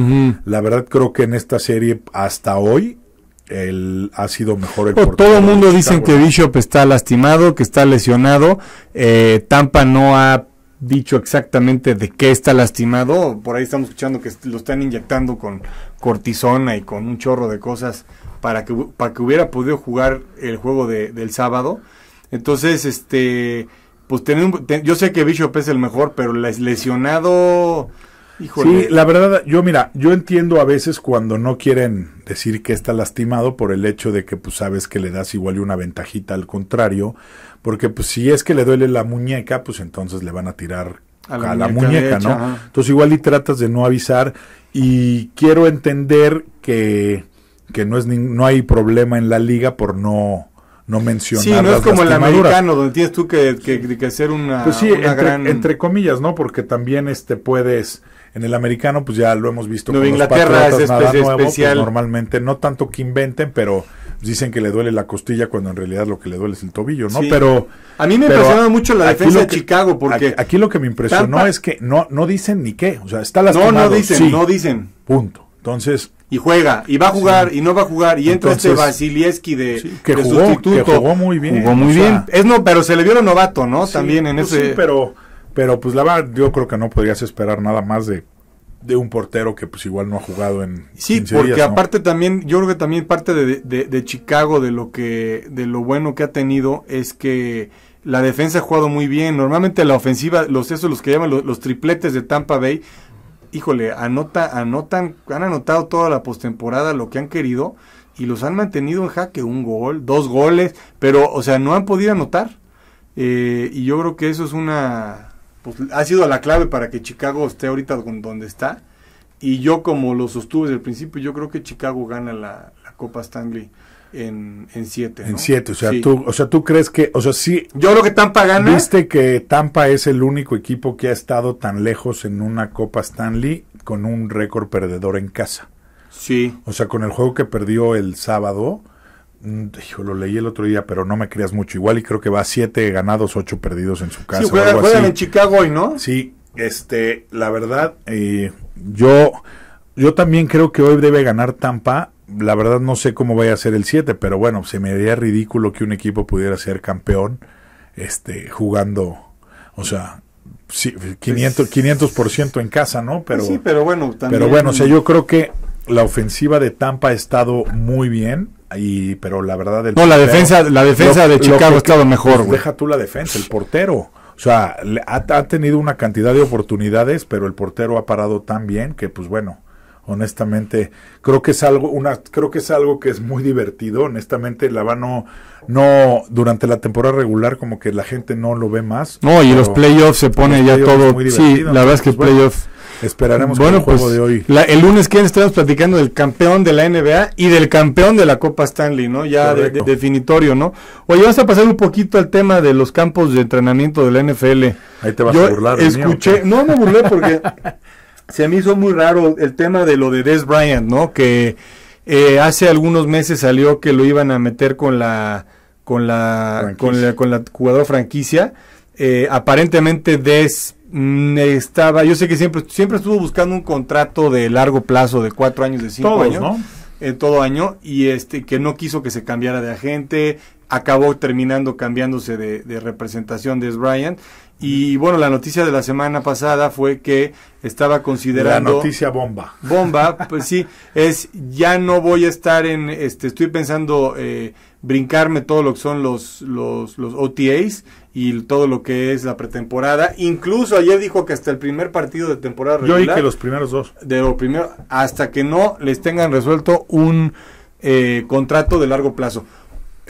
La verdad creo que en esta serie hasta hoy el, ha sido mejor el oh, portero. Todo el mundo dicen que Bishop está lastimado, que está lesionado. Eh, Tampa no ha dicho exactamente de qué está lastimado. Por ahí estamos escuchando que lo están inyectando con cortisona y con un chorro de cosas para que, para que hubiera podido jugar el juego del sábado. Entonces, este, pues yo sé que Bishop es el mejor, pero lesionado... Híjole. Sí, la verdad, yo mira, yo entiendo a veces cuando no quieren decir que está lastimado por el hecho de que pues sabes que le das igual una ventajita al contrario porque pues si es que le duele la muñeca, pues entonces le van a tirar a la, muñeca, ¿no? Entonces igual y tratas de no avisar y quiero entender que, que no, es no hay problema en la liga por no no mencionar Sí, no es como el americano, donde tienes tú que, que, que hacer una, pues sí, entre, comillas, ¿no? Porque también este puedes... En el americano, pues ya lo hemos visto. Inglaterra es pues, especial. normalmente, no tanto que inventen, pero dicen que le duele la costilla cuando en realidad lo que le duele es el tobillo, ¿no? Pero a mí me impresionó mucho la defensa de Chicago porque aquí, lo que me impresionó es que no no dicen ni qué, o sea, está lastimado. No, no dicen, no dicen. Punto. Entonces, y juega, y va a jugar, y no va a jugar, y entra este Entonces, este de, que sustituto. Que jugó muy bien. Jugó muy bien. Es no, pero se le vio novato, ¿no? También en pues ese... ese. pero, pero pues la verdad, yo creo que no podrías esperar nada más de de un portero que pues igual no ha jugado en sí porque aparte también yo creo que también parte de, Chicago de lo que de lo bueno que ha tenido es que la defensa ha jugado muy bien normalmente la ofensiva los esos los que llaman los, tripletes de Tampa Bay híjole anota anotan han anotado toda la postemporada lo que han querido y los han mantenido en jaque un gol dos goles pero o sea no han podido anotar eh, y yo creo que eso es una pues, ha sido la clave para que Chicago esté ahorita donde está. Y yo como lo sostuve desde el principio, yo creo que Chicago gana la, Copa Stanley en, en siete. En siete, o sea, tú, o sea, tú crees que, o sea, Yo creo que Tampa gana. Viste que Tampa es el único equipo que ha estado tan lejos en una Copa Stanley con un récord perdedor en casa. Sí. O sea, con el juego que perdió el sábado, Mm, lo leí el otro día, pero no me creas mucho. Igual y creo que va siete ganados, ocho perdidos en su casa. juegan, en Chicago hoy, ¿no? Sí, este, la verdad, eh, yo, yo también creo que hoy debe ganar Tampa. La verdad no sé cómo vaya a ser el 7, pero bueno, se me haría ridículo que un equipo pudiera ser campeón este, jugando, o sea, sí, 500, 500% pues, en casa, ¿no? Pero, sí, pero bueno, también... Pero bueno, o sea, yo creo que la ofensiva de Tampa ha estado muy bien y, pero la verdad no la defensa la defensa de Chicago ha estado pues, mejor deja tú la defensa el portero o sea ha, tenido una cantidad de oportunidades pero el portero ha parado tan bien que pues bueno honestamente creo que es algo una creo que es algo que es muy divertido honestamente la no no durante la temporada regular como que la gente no lo ve más no y los playoffs se pone ya todo sí la verdad es que pues, playoffs Esperaremos bueno, el juego pues, de hoy. el lunes que estamos platicando del campeón de la NBA y del campeón de la Copa Stanley, ¿no? Ya definitorio, ¿no? Oye, vamos a pasar un poquito al tema de los campos de entrenamiento de la NFL. Ahí te vas a burlar. Escuché, no me burlé porque se me hizo muy raro el tema de lo de Des Bryant, ¿no? Que eh, hace algunos meses salió que lo iban a meter con la con la, con la, con franquicia. Eh, aparentemente Des Mm, estaba, yo sé que siempre, siempre estuvo buscando un contrato de largo plazo, de cuatro años, de cinco años, ¿no? en eh, todo año, y este, que no quiso que se cambiara de agente, acabó terminando cambiándose de, representación de S. Bryant. Y bueno, la noticia de la semana pasada fue que estaba considerando. La noticia bomba. Bomba, pues sí, es ya no voy a estar en, este, estoy pensando eh, brincarme todo lo que son los, los, los OTAs y todo lo que es la pretemporada. Incluso ayer dijo que hasta el primer partido de temporada regular. Yo dije que los primeros dos. De primero, hasta que no les tengan resuelto un eh, contrato de largo plazo.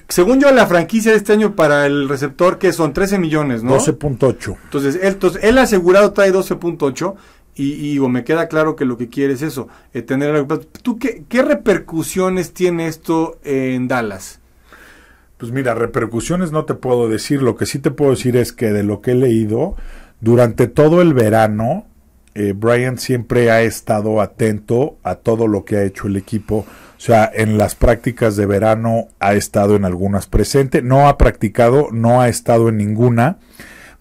Según yo, la franquicia de este año para el receptor, que son 13 millones, ¿no? 12.8. Entonces, él, entonces, él asegurado trae 12.8. Y, y me queda claro que lo que quiere es eso, eh, tener ¿Tú qué, qué repercusiones tiene esto en Dallas? Pues mira, repercusiones no te puedo decir, lo que sí te puedo decir es que de lo que he leído, durante todo el verano, eh, Brian siempre ha estado atento a todo lo que ha hecho el equipo. O sea, en las prácticas de verano ha estado en algunas presente, no ha practicado, no ha estado en ninguna,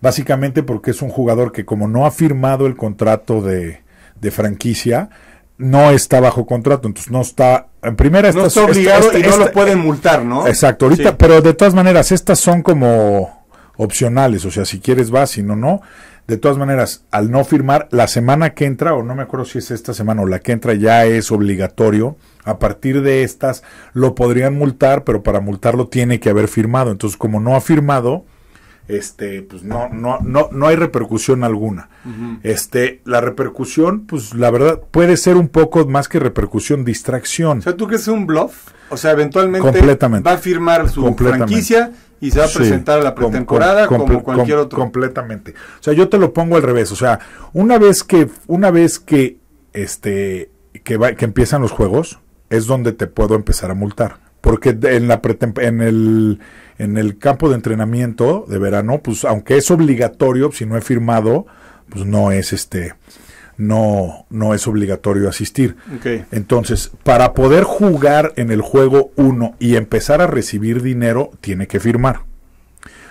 básicamente porque es un jugador que como no ha firmado el contrato de, de franquicia, no está bajo contrato, entonces no está en primera no está obligado y no lo pueden eh, multar, ¿no? Exacto, ahorita, pero de todas maneras estas son como opcionales, o sea, si quieres vas, si no no. De todas maneras, al no firmar la semana que entra o no me acuerdo si es esta semana o la que entra ya es obligatorio. A partir de estas lo podrían multar, pero para multarlo tiene que haber firmado. Entonces, como no ha firmado, este, pues no, no, no, no hay repercusión alguna. Este, la repercusión, pues la verdad, puede ser un poco más que repercusión, distracción. O sea, ¿tú que es un bluff? O sea, eventualmente va a firmar su franquicia y se va a presentar a la pretemporada como cualquier otro. Completamente. O sea, yo te lo pongo al revés. O sea, una vez que, una vez que, este, que, va, que empiezan los juegos, es donde te puedo empezar a multar porque en, la en, el, en el campo de entrenamiento de verano, pues aunque es obligatorio, si no he firmado, pues no es este no, no es obligatorio asistir. Entonces, para poder jugar en el juego 1 y empezar a recibir dinero, tiene que firmar.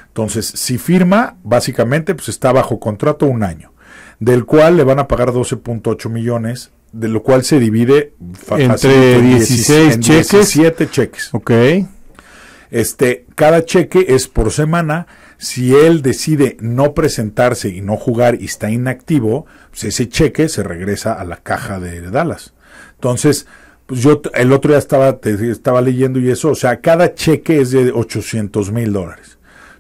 Entonces, si firma, básicamente pues está bajo contrato un año, del cual le van a pagar 12.8 millones de lo cual se divide entre 16 cheques. 17 cheques. Ok. Este, cada cheque es por semana. Si él decide no presentarse y no jugar y está inactivo, pues ese cheque se regresa a la caja de Dallas. Entonces, pues yo el otro día estaba, estaba leyendo y eso, o sea, cada cheque es de 800 mil dólares.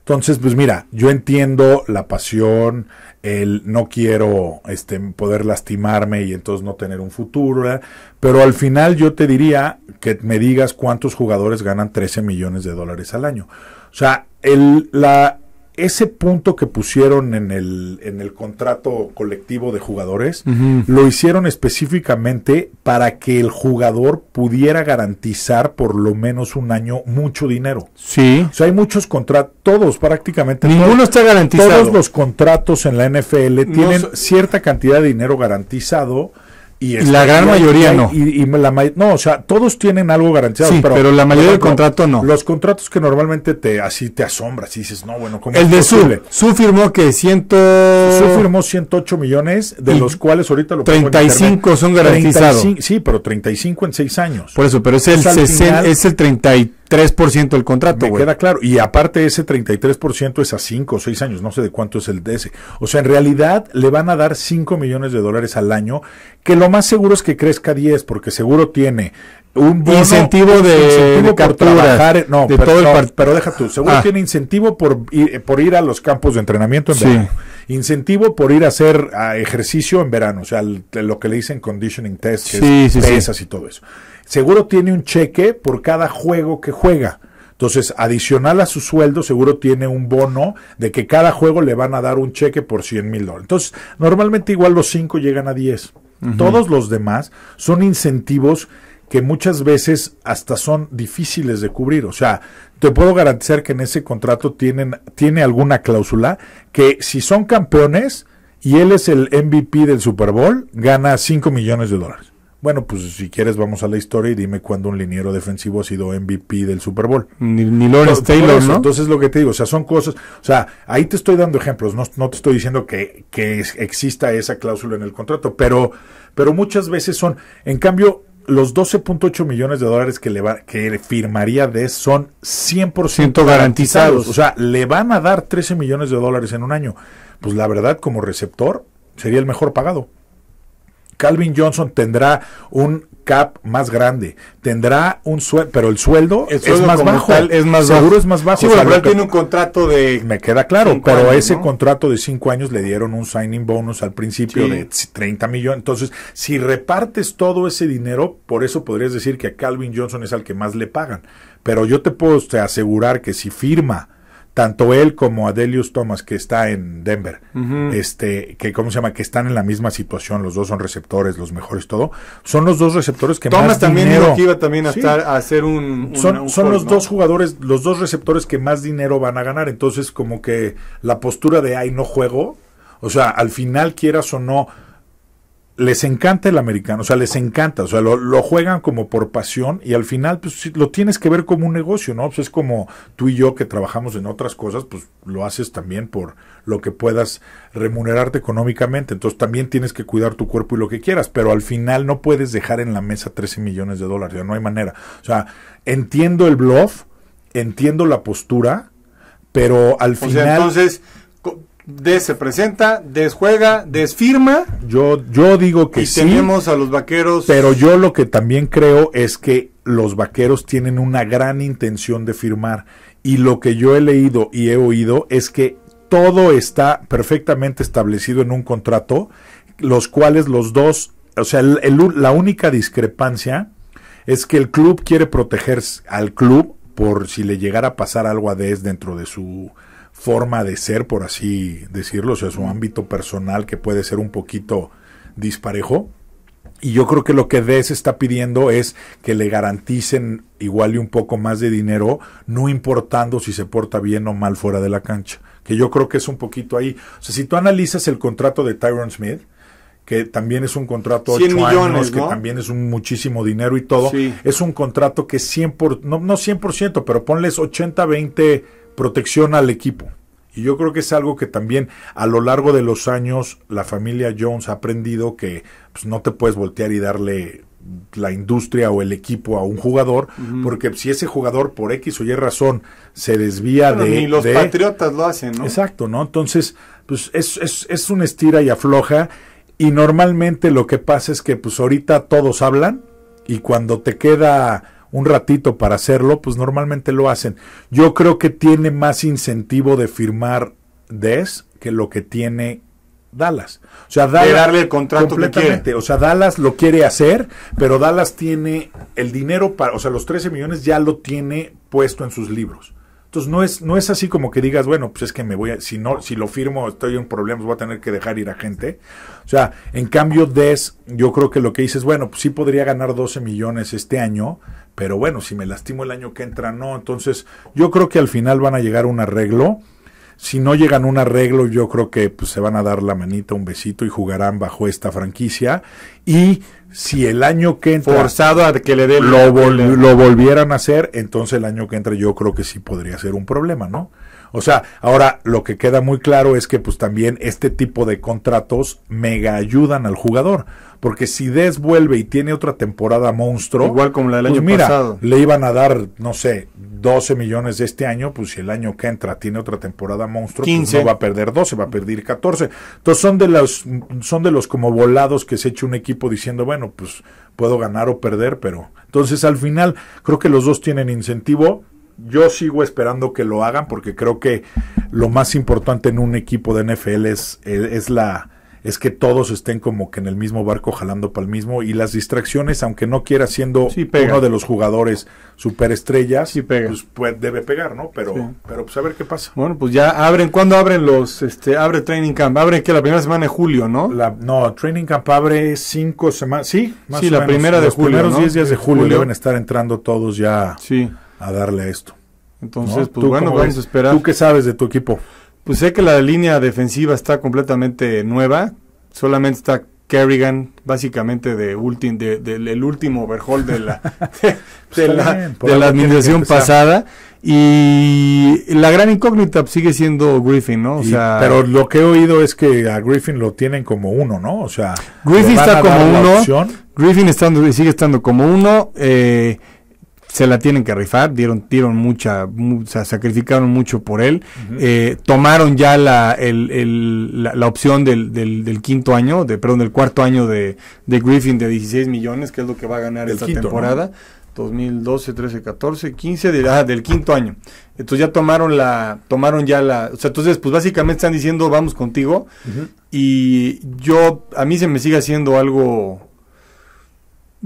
Entonces, pues mira, yo entiendo la pasión, el no quiero este, poder lastimarme y entonces no tener un futuro, pero al final yo te diría que me digas cuántos jugadores ganan 13 millones de dólares al año. O sea, el, la, ese punto que pusieron en el, en el contrato colectivo de jugadores, lo hicieron específicamente para que el jugador pudiera garantizar por lo menos un año mucho dinero. Sí. hay muchos contratos, todos prácticamente. Ninguno está garantizado. Todos los contratos en la NFL tienen cierta cantidad de dinero garantizado y la gran mayoría no. Y, la no, o sea, todos tienen algo garantizado. Sí, pero, la mayoría del contrato no. Los contratos que normalmente te así te asombras y dices, no, bueno, ¿cómo El de Su, Su firmó que ciento... Su firmó 108 millones, de los cuales ahorita lo 35 son garantizados. sí, pero 35 en 6 años. Por eso, pero es el, es el 33 3% el contrato, Me queda claro. Y aparte ese 33% es a 5 o 6 años, no sé de cuánto es el de ese. O sea, en realidad le van a dar 5 millones de dólares al año, que lo más seguro es que crezca 10, porque seguro tiene un incentivo de, por trabajar, no, pero, deja tú, seguro ah. tiene incentivo por ir, por ir a los campos de entrenamiento en verano, incentivo por ir a hacer ejercicio en verano, o sea, lo que le dicen conditioning test, que pesas y todo eso seguro tiene un cheque por cada juego que juega. Entonces, adicional a su sueldo, seguro tiene un bono de que cada juego le van a dar un cheque por 100 mil dólares. Entonces, normalmente igual los 5 llegan a 10. Todos los demás son incentivos que muchas veces hasta son difíciles de cubrir. O sea, te puedo garantizar que en ese contrato tienen, tiene alguna cláusula que si son campeones y él es el MVP del Super Bowl, gana 5 millones de dólares. Bueno, pues si quieres vamos a la historia y dime cuándo un liniero defensivo ha sido MVP del Super Bowl. Ni, Lawrence Taylor, ¿no? Entonces lo que te digo, o sea, son cosas, o sea, ahí te estoy dando ejemplos, no, te estoy diciendo que, que exista esa cláusula en el contrato, pero, pero muchas veces son, en cambio, los 12.8 millones de dólares que, le va, que firmaría de son 100% garantizados. O sea, le van a dar 13 millones de dólares en un año. Pues la verdad, como receptor, sería el mejor pagado. Calvin Johnson tendrá un cap más grande, tendrá un sueldo, pero el sueldo, es más bajo, es más seguro es más bajo. Sí, tiene un contrato de me queda claro, pero a ese contrato de cinco años le dieron un signing bonus al principio de 30 millones. Entonces, si repartes todo ese dinero, por eso podrías decir que a Calvin Johnson es al que más le pagan. Pero yo te puedo asegurar que si firma tanto él como Adelius Thomas, que está en Denver, este, que cómo se llama, que están en la misma situación, los dos son receptores, los mejores, todo, son los dos receptores que Thomas más también dinero. Que iba también a estar a hacer un, son, un son los dos jugadores, los dos receptores que más dinero van a ganar. Entonces, como que la postura de ay no juego, o sea, al final quieras o no les encanta el americano, o sea, les encanta, o sea, lo, lo, juegan como por pasión y al final, pues lo tienes que ver como un negocio, ¿no? Pues es como tú y yo que trabajamos en otras cosas, pues lo haces también por lo que puedas remunerarte económicamente, entonces también tienes que cuidar tu cuerpo y lo que quieras, pero al final no puedes dejar en la mesa 13 millones de dólares, ya no hay manera. O sea, entiendo el bluff, entiendo la postura, pero al final... entonces Des se presenta, desjuega, desfirma. Yo, yo digo que y sí. Tenemos a los vaqueros. Pero yo lo que también creo es que los vaqueros tienen una gran intención de firmar. Y lo que yo he leído y he oído es que todo está perfectamente establecido en un contrato, los cuales los dos, o sea, la única discrepancia es que el club quiere proteger al club por si le llegara a pasar algo a Des dentro de su forma de ser, por así decirlo, o sea, su ámbito personal que puede ser un poquito disparejo. Y yo creo que lo que DES está pidiendo es que le garanticen igual y un poco más de dinero, no importando si se porta bien o mal fuera de la cancha. Que yo creo que es un poquito ahí. O sea, si tú analizas el contrato de Tyron Smith, que también es un contrato de 8 millones, años, que también es un muchísimo dinero y todo, es un contrato que 100%, por, no, no 100%, pero ponles 80, 20, protección al equipo. Y yo creo que es algo que también a lo largo de los años la familia Jones ha aprendido que pues, no te puedes voltear y darle la industria o el equipo a un jugador, porque si ese jugador por X o Y razón se desvía de... los patriotas lo hacen, ¿no? Exacto, ¿no? Entonces, pues es, es, es una estira y afloja y normalmente lo que pasa es que pues ahorita todos hablan y cuando te queda un ratito para hacerlo, pues normalmente lo hacen. Yo creo que tiene más incentivo de firmar Des que lo que tiene Dallas. O sea, Dallas. darle el contrato completamente. O sea, Dallas lo quiere hacer, pero Dallas tiene el dinero para. O sea, los 13 millones ya lo tiene puesto en sus libros. Entonces, no es, no es así como que digas, bueno, pues es que me voy a. Si, no, si lo firmo, estoy en problemas, voy a tener que dejar ir a gente. O sea, en cambio, Des, yo creo que lo que dices, bueno, pues sí podría ganar 12 millones este año, pero bueno, si me lastimo el año que entra, no. Entonces, yo creo que al final van a llegar a un arreglo. Si no llegan a un arreglo, yo creo que pues, se van a dar la manita, un besito y jugarán bajo esta franquicia. Y si el año que entra. Forzado a que le Lo, lo volvieran a hacer, entonces el año que entra, yo creo que sí podría ser un problema, ¿no? O sea, ahora lo que queda muy claro es que pues también este tipo de contratos mega ayudan al jugador. Porque si desvuelve y tiene otra temporada monstruo. Igual como la del pues año mira, pasado. Le iban a dar, no sé, 12 millones de este año. Pues si el año que entra tiene otra temporada monstruo, pues, no va a perder 12, va a perder 14. Entonces son de los, son de los como volados que se echa un equipo diciendo, bueno, pues puedo ganar o perder, pero. Entonces al final creo que los dos tienen incentivo yo sigo esperando que lo hagan porque creo que lo más importante en un equipo de NFL es, eh, es la es que todos estén como que en el mismo barco jalando para el mismo y las distracciones, aunque no quiera siendo uno de los jugadores superestrellas, sí pega. Pues, pues debe pegar, ¿no? Pero, pero pues a ver qué pasa. Bueno, pues ya abren, ¿cuándo abren los, este, abre Training Camp? Abren que la primera semana de julio, ¿no? La, no, Training Camp abre cinco semanas, sí, más sí, la primera de julio. Los primeros 10 días de julio, julio, deben estar entrando todos ya. Sí a darle a esto. Entonces, pues bueno, vamos a esperar. ¿Tú qué sabes de tu equipo? Pues sé que la línea defensiva está completamente nueva, solamente está Kerrigan, básicamente de último del último overhaul de la, pues de, la, administración pasada. Y la gran incógnita pues, sigue siendo Griffin, ¿no? O sea, pero lo que he oído es que a Griffin lo tienen como uno, ¿no? O sea, Griffin está como uno. Griffin sigue estando como uno. Eh, se la tienen que rifar, dieron, dieron mucha, sacrificaron mucho por él, eh, tomaron ya la, el, el, la, opción del, del, quinto año, de, perdón, del cuarto año de, de, Griffin de 16 millones, que es lo que va a ganar esta temporada. 2012, 13, 14, 15, de, ah, del quinto año. Entonces ya tomaron la, tomaron ya la, o sea, entonces pues básicamente están diciendo vamos contigo y yo, a mí se me sigue haciendo algo,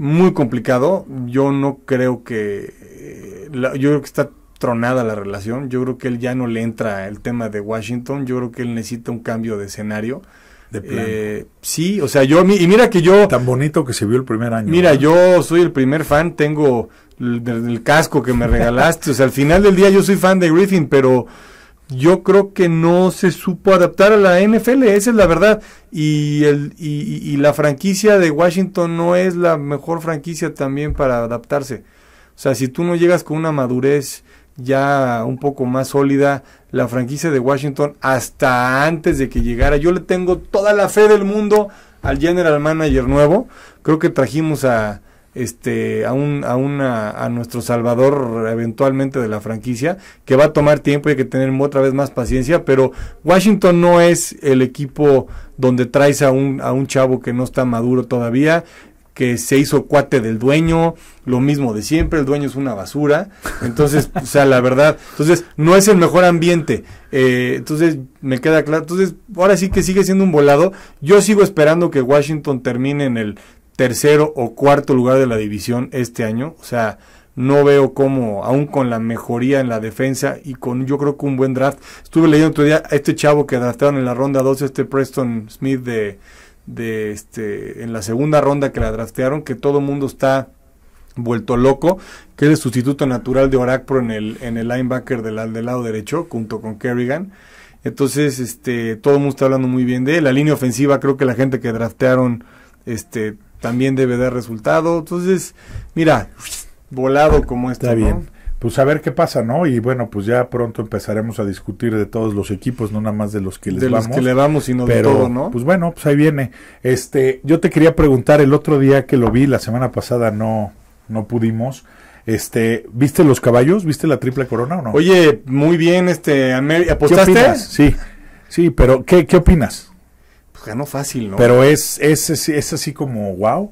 muy complicado. Yo no creo que. Eh, yo creo que está tronada la relación. Yo creo que él ya no le entra el tema de Washington. Yo creo que él necesita un cambio de escenario. De plan. Eh, sí, o sea, yo. Y mira que yo. Tan bonito que se vio el primer año. Mira, yo soy el primer fan. Tengo el casco que me regalaste. o sea, al final del día yo soy fan de Griffin, pero yo creo que no se supo adaptar a la NFL, esa es la verdad. Y, el, y, la franquicia de Washington no es la mejor franquicia también para adaptarse. O sea, si tú no llegas con una madurez ya un poco más sólida, la franquicia de Washington hasta antes de que llegara, yo le tengo toda la fe del mundo al general manager nuevo. Creo que trajimos a, este, a, un, a, una, a nuestro salvador eventualmente de la franquicia, que va a tomar tiempo y hay que tener otra vez más paciencia, pero Washington no es el equipo donde traes a un, a un chavo que no está maduro todavía, que se hizo cuate del dueño, lo mismo de siempre, el dueño es una basura, entonces, o sea, la verdad, entonces no es el mejor ambiente, eh, entonces me queda claro, entonces ahora sí que sigue siendo un volado, yo sigo esperando que Washington termine en el tercero o cuarto lugar de la división este año. O sea, no veo cómo, aún con la mejoría en la defensa y con yo creo que un buen draft. Estuve leyendo otro día a este chavo que draftearon en la ronda 2, este Preston Smith de, de este, en la segunda ronda que la draftearon, que todo el mundo está vuelto loco, que es el sustituto natural de pro en el, en el linebacker del, del lado derecho, junto con Kerrigan. Entonces, este, todo mundo está hablando muy bien de él. La línea ofensiva, creo que la gente que draftearon, este, también debe dar resultado. Entonces, mira, volado como está. Este, bien. Pues a ver qué pasa, ¿no? Y bueno, pues ya pronto empezaremos a discutir de todos los equipos, no nada más de los que les vamos. De los que le vamos, sino de todo, ¿no? Pues bueno, pues ahí viene. Este, yo te quería preguntar el otro día que lo vi, la semana pasada no, no pudimos. Este, ¿viste los caballos? ¿Viste la triple corona o no? Oye, muy bien, este, ¿apostaste? Sí, sí, pero ¿qué, qué opinas? no fácil, ¿no? Pero es, es, es, es así como, wow.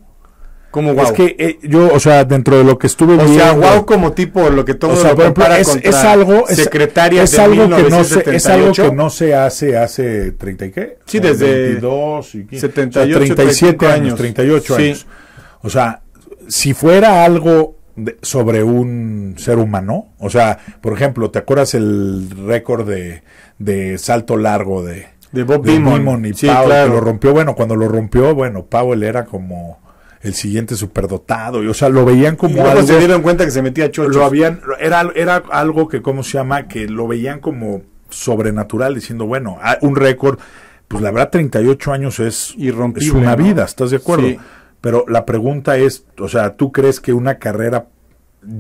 Como wow. Es que eh, yo, o sea, dentro de lo que estuve o viendo. O sea, wow como tipo lo que todo o sea, lo compara es, es algo, secretaria es de algo que no se, es algo que no se hace hace 30 y qué? Sí, desde 22 eh, y 78, 37 años, 38 años. O sea, si fuera algo sobre un ser humano, o sea, por ejemplo, ¿te acuerdas el récord de, de salto largo de de Bob sí, que lo rompió. Bueno, cuando lo rompió, bueno, Powell era como el siguiente superdotado. Y, o sea, lo veían como y algo. se dieron cuenta que se metía Lo habían. Era, era algo que, ¿cómo se llama? Que lo veían como sobrenatural, diciendo, bueno, ah, un récord. Pues la verdad, 38 años es, una vida, ¿estás de acuerdo? Pero la pregunta es, o sea, ¿tú crees que una carrera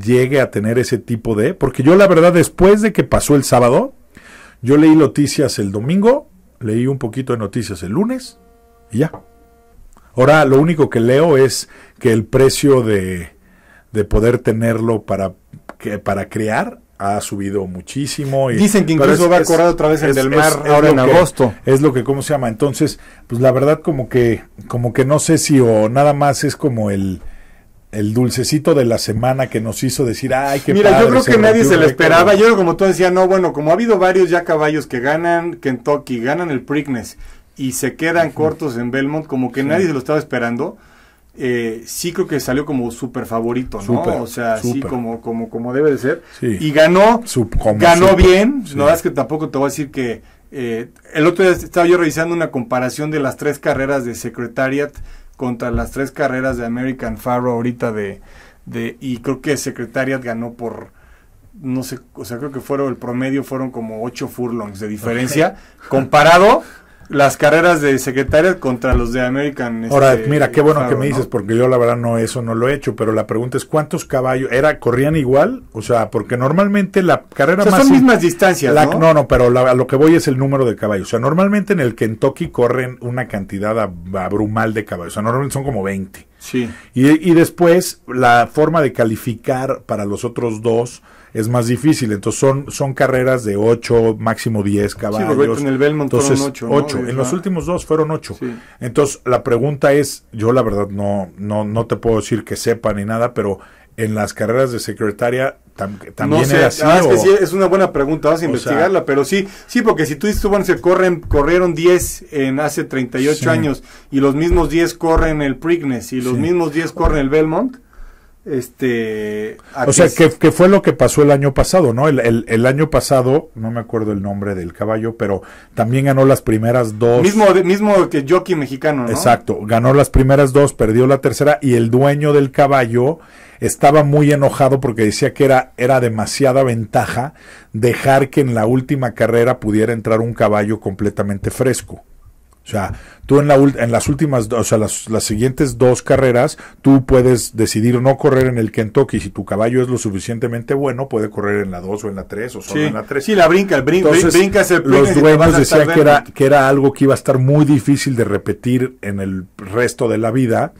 llegue a tener ese tipo de... Porque yo la verdad, después de que pasó el sábado, yo leí noticias el domingo leí un poquito de noticias el lunes y ya. Ahora lo único que leo es que el precio de, de poder tenerlo para, para crear ha subido muchísimo. Y, Dicen que incluso va a cobrar otra vez el del mar ahora en agosto. es lo que, ¿cómo se llama? Entonces, pues la verdad como que, como que no sé si o nada más es como el, el dulcecito de la semana que nos hizo decir, ay, qué Mira, yo creo que nadie se lo esperaba. Yo, como tú decías, no, bueno, como ha habido varios ya caballos que ganan Kentucky, ganan el Preakness y se quedan cortos en Belmont, como que nadie se lo estaba esperando. Eh, sí creo que salió como súper favorito, ¿no? o sea, así sí, como, como, como debe de ser. Y ganó, ganó bien. No es que tampoco te voy a decir que... Eh, el otro día estaba yo revisando una comparación de las tres carreras de Secretariat contra las tres carreras de American Pharoah... ahorita de, de y creo que Secretariat ganó por no sé, o sea, creo que fueron el promedio fueron como ocho furlongs de diferencia comparado las carreras de secretarias contra los de American. Este, Ahora, mira, qué bueno que me dices, porque yo la verdad no, eso no lo he hecho, pero la pregunta es, ¿cuántos caballos? era ¿Corrían igual? O sea, porque normalmente la carrera o sea, son mismas distancias, ¿no? No, pero la, lo que voy es el número de caballos. O sea, normalmente en el Kentucky corren una cantidad abrumal de caballos. O sea, normalmente son como 20. Sí. Y, y después, la forma de calificar para los otros dos es más difícil. Entonces son, son carreras de 8, máximo 10 caballos. Sí, en el Belmont Entonces, fueron 8. En los últimos dos fueron 8. Entonces la pregunta es, yo la verdad no, no, no te puedo decir que sepa ni nada, pero en las carreras de secretaria también no ah, así. Ah, es, que sí, es una buena pregunta, vas a investigarla, pero sí, sí, porque si tú dices, bueno, se corren, corrieron 10 en hace 38 años y los mismos 10 corren el Prignes y los mismos 10 corren el Belmont. Este, o sea, que, fue lo que pasó el año pasado, ¿no? El, año pasado, no me acuerdo el nombre del caballo, pero también ganó las primeras dos. Mismo, mismo que jockey mexicano, Exacto, ganó las primeras dos, perdió la tercera y el dueño del caballo estaba muy enojado porque decía que era, era demasiada ventaja dejar que en la última carrera pudiera entrar un caballo completamente fresco. O sea, tú en, la, en las últimas, o sea, las, siguientes dos carreras, tú puedes decidir no correr en el Kentucky. Si tu caballo es lo suficientemente bueno, puede correr en la 2 o en la 3 o solo en la 3. Sí, la brinca, el brin, brinca, Los dueños decían que era, que era algo que iba a estar muy difícil de repetir en el resto de la vida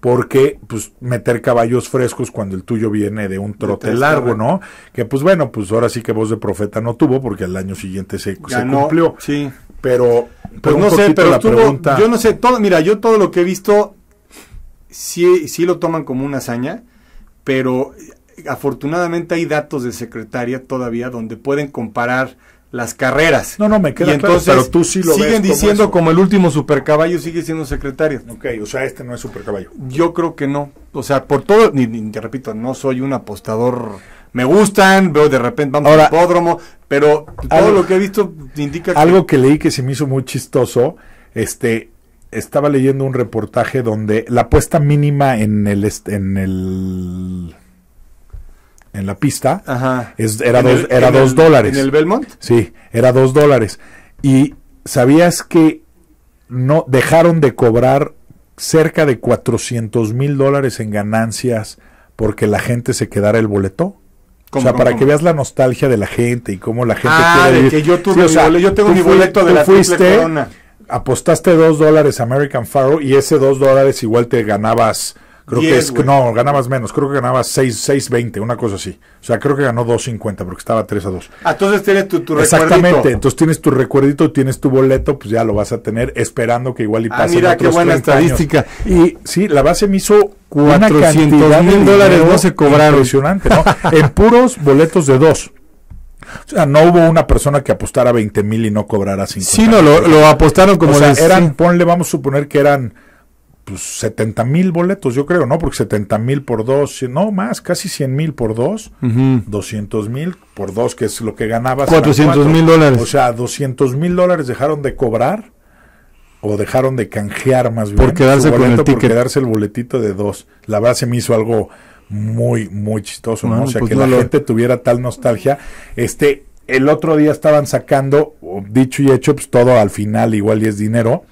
porque pues meter caballos frescos cuando el tuyo viene de un trote largo, ¿no? Que pues bueno, pues ahora sí que voz de profeta no tuvo porque al año siguiente se, se cumplió. Sí. Pero pues no sé, pero la pregunta... yo no sé, todo, mira, yo todo lo que he visto sí, sí lo toman como una hazaña, pero eh, afortunadamente hay datos de secretaria todavía donde pueden comparar las carreras. No, no, me queda entonces, pero tú sí lo siguen diciendo como, el último supercaballo sigue siendo secretario. Ok, o sea, este no es supercaballo. Yo creo que no. O sea, por todo, ni, ni, te repito, no soy un apostador me gustan, veo de repente, vamos al hipódromo, pero todo lo que he visto indica que... Algo que leí que se me hizo muy chistoso, este, estaba leyendo un reportaje donde la apuesta mínima en el... En el en la pista era dos, era dólares. ¿En el Belmont? Sí, era dos dólares. Y sabías que no dejaron de cobrar cerca de 400 mil dólares en ganancias porque la gente se quedara el boleto o sea, para que veas la nostalgia de la gente y cómo la gente ah, quiere Que yo, tuve yo tengo mi boleto de la fuiste, Apostaste dos dólares American Faro y ese dos dólares igual te ganabas Creo que es, no, ganabas menos, creo que ganabas 6, 6.20, una cosa así. O sea, creo que ganó 2.50 porque estaba 3 a 2. Ah, entonces tienes tu, tu Exactamente, entonces tienes tu recuerdito, tienes tu boleto, pues ya lo vas a tener esperando que igual y pase. Ah, mira qué buena estadística. Y sí, la base me hizo 400 mil dólares, no se cobraron. Impresionante, ¿no? en puros boletos de 2. O sea, no hubo una persona que apostara 20 mil y no cobrara 50. Sí, no, lo, apostaron como o sea, eran, ponle, vamos a suponer que eran pues, 70 mil boletos, yo creo, ¿no? Porque 70 mil por dos, no más, casi 100 mil por dos, 200 mil por dos, que es lo que ganabas. 400 mil dólares. O sea, 200 mil dólares dejaron de cobrar o dejaron de canjear más bien. Por quedarse con el ticket. Por quedarse el boletito de dos. La verdad se me hizo algo muy, muy chistoso, ¿no? o sea, pues que la gente tuviera tal nostalgia. Este, el otro día estaban sacando, dicho y hecho, pues todo al final igual y es dinero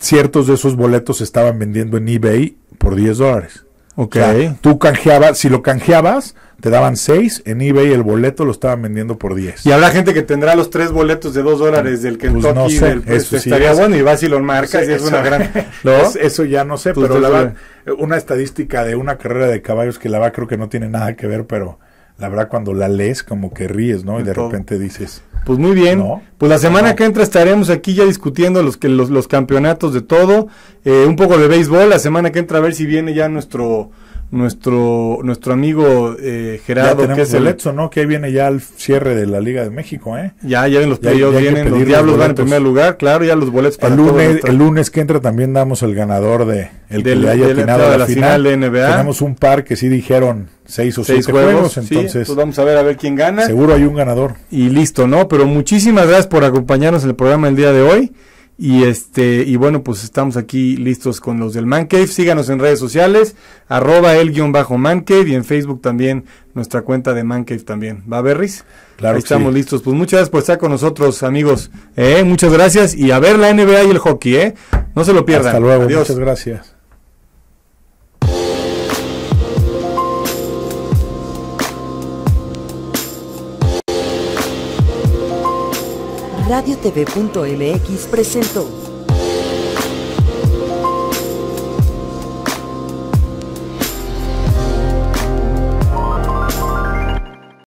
ciertos de esos boletos se estaban vendiendo en eBay por 10 dólares. Ok. tú canjeabas, si lo canjeabas, te daban 6, en eBay el boleto lo estaban vendiendo por 10. Y habrá gente que tendrá los tres boletos de 2 dólares del que pues, pues estaría bueno, y vas y lo marcas y es una gran... eso ya no sé, pues pero eh, una estadística de una carrera de caballos que la va creo que no tiene nada que ver, pero la verdad cuando la lees como que ríes, ¿no? Y de repente dices... Pues muy bien. pues la semana que entra estaremos aquí ya discutiendo los, que, los, los campeonatos de todo, eh, un poco de béisbol, la semana que entra a ver si viene ya nuestro nuestro nuestro amigo eh, Gerardo que es el ¿no? Que ahí viene ya al cierre de la Liga de México, ¿eh? Ya ya en los playoffs vienen los Diablos van en primer lugar, claro, ya los boletos para el lunes el lunes que entra también damos el ganador de el del, la, final. de NBA. Tenemos un par que sí dijeron seis o seis juegos, pues entonces, vamos a ver a ver quién gana. Seguro hay un ganador. Y listo, ¿no? Pero muchísimas gracias por acompañarnos en el programa el día de hoy. Y este, y bueno, pues estamos aquí listos con los del Man Síganos en redes sociales, arroba el guión bajo Man y en Facebook también nuestra cuenta de Man también. ¿Va Berris? Claro. estamos listos. Pues muchas gracias por estar con nosotros, amigos. Eh, muchas gracias. Y a ver la NBA y el hockey, eh. No se lo pierdan. Hasta luego, muchas gracias. radiotv.mx presentó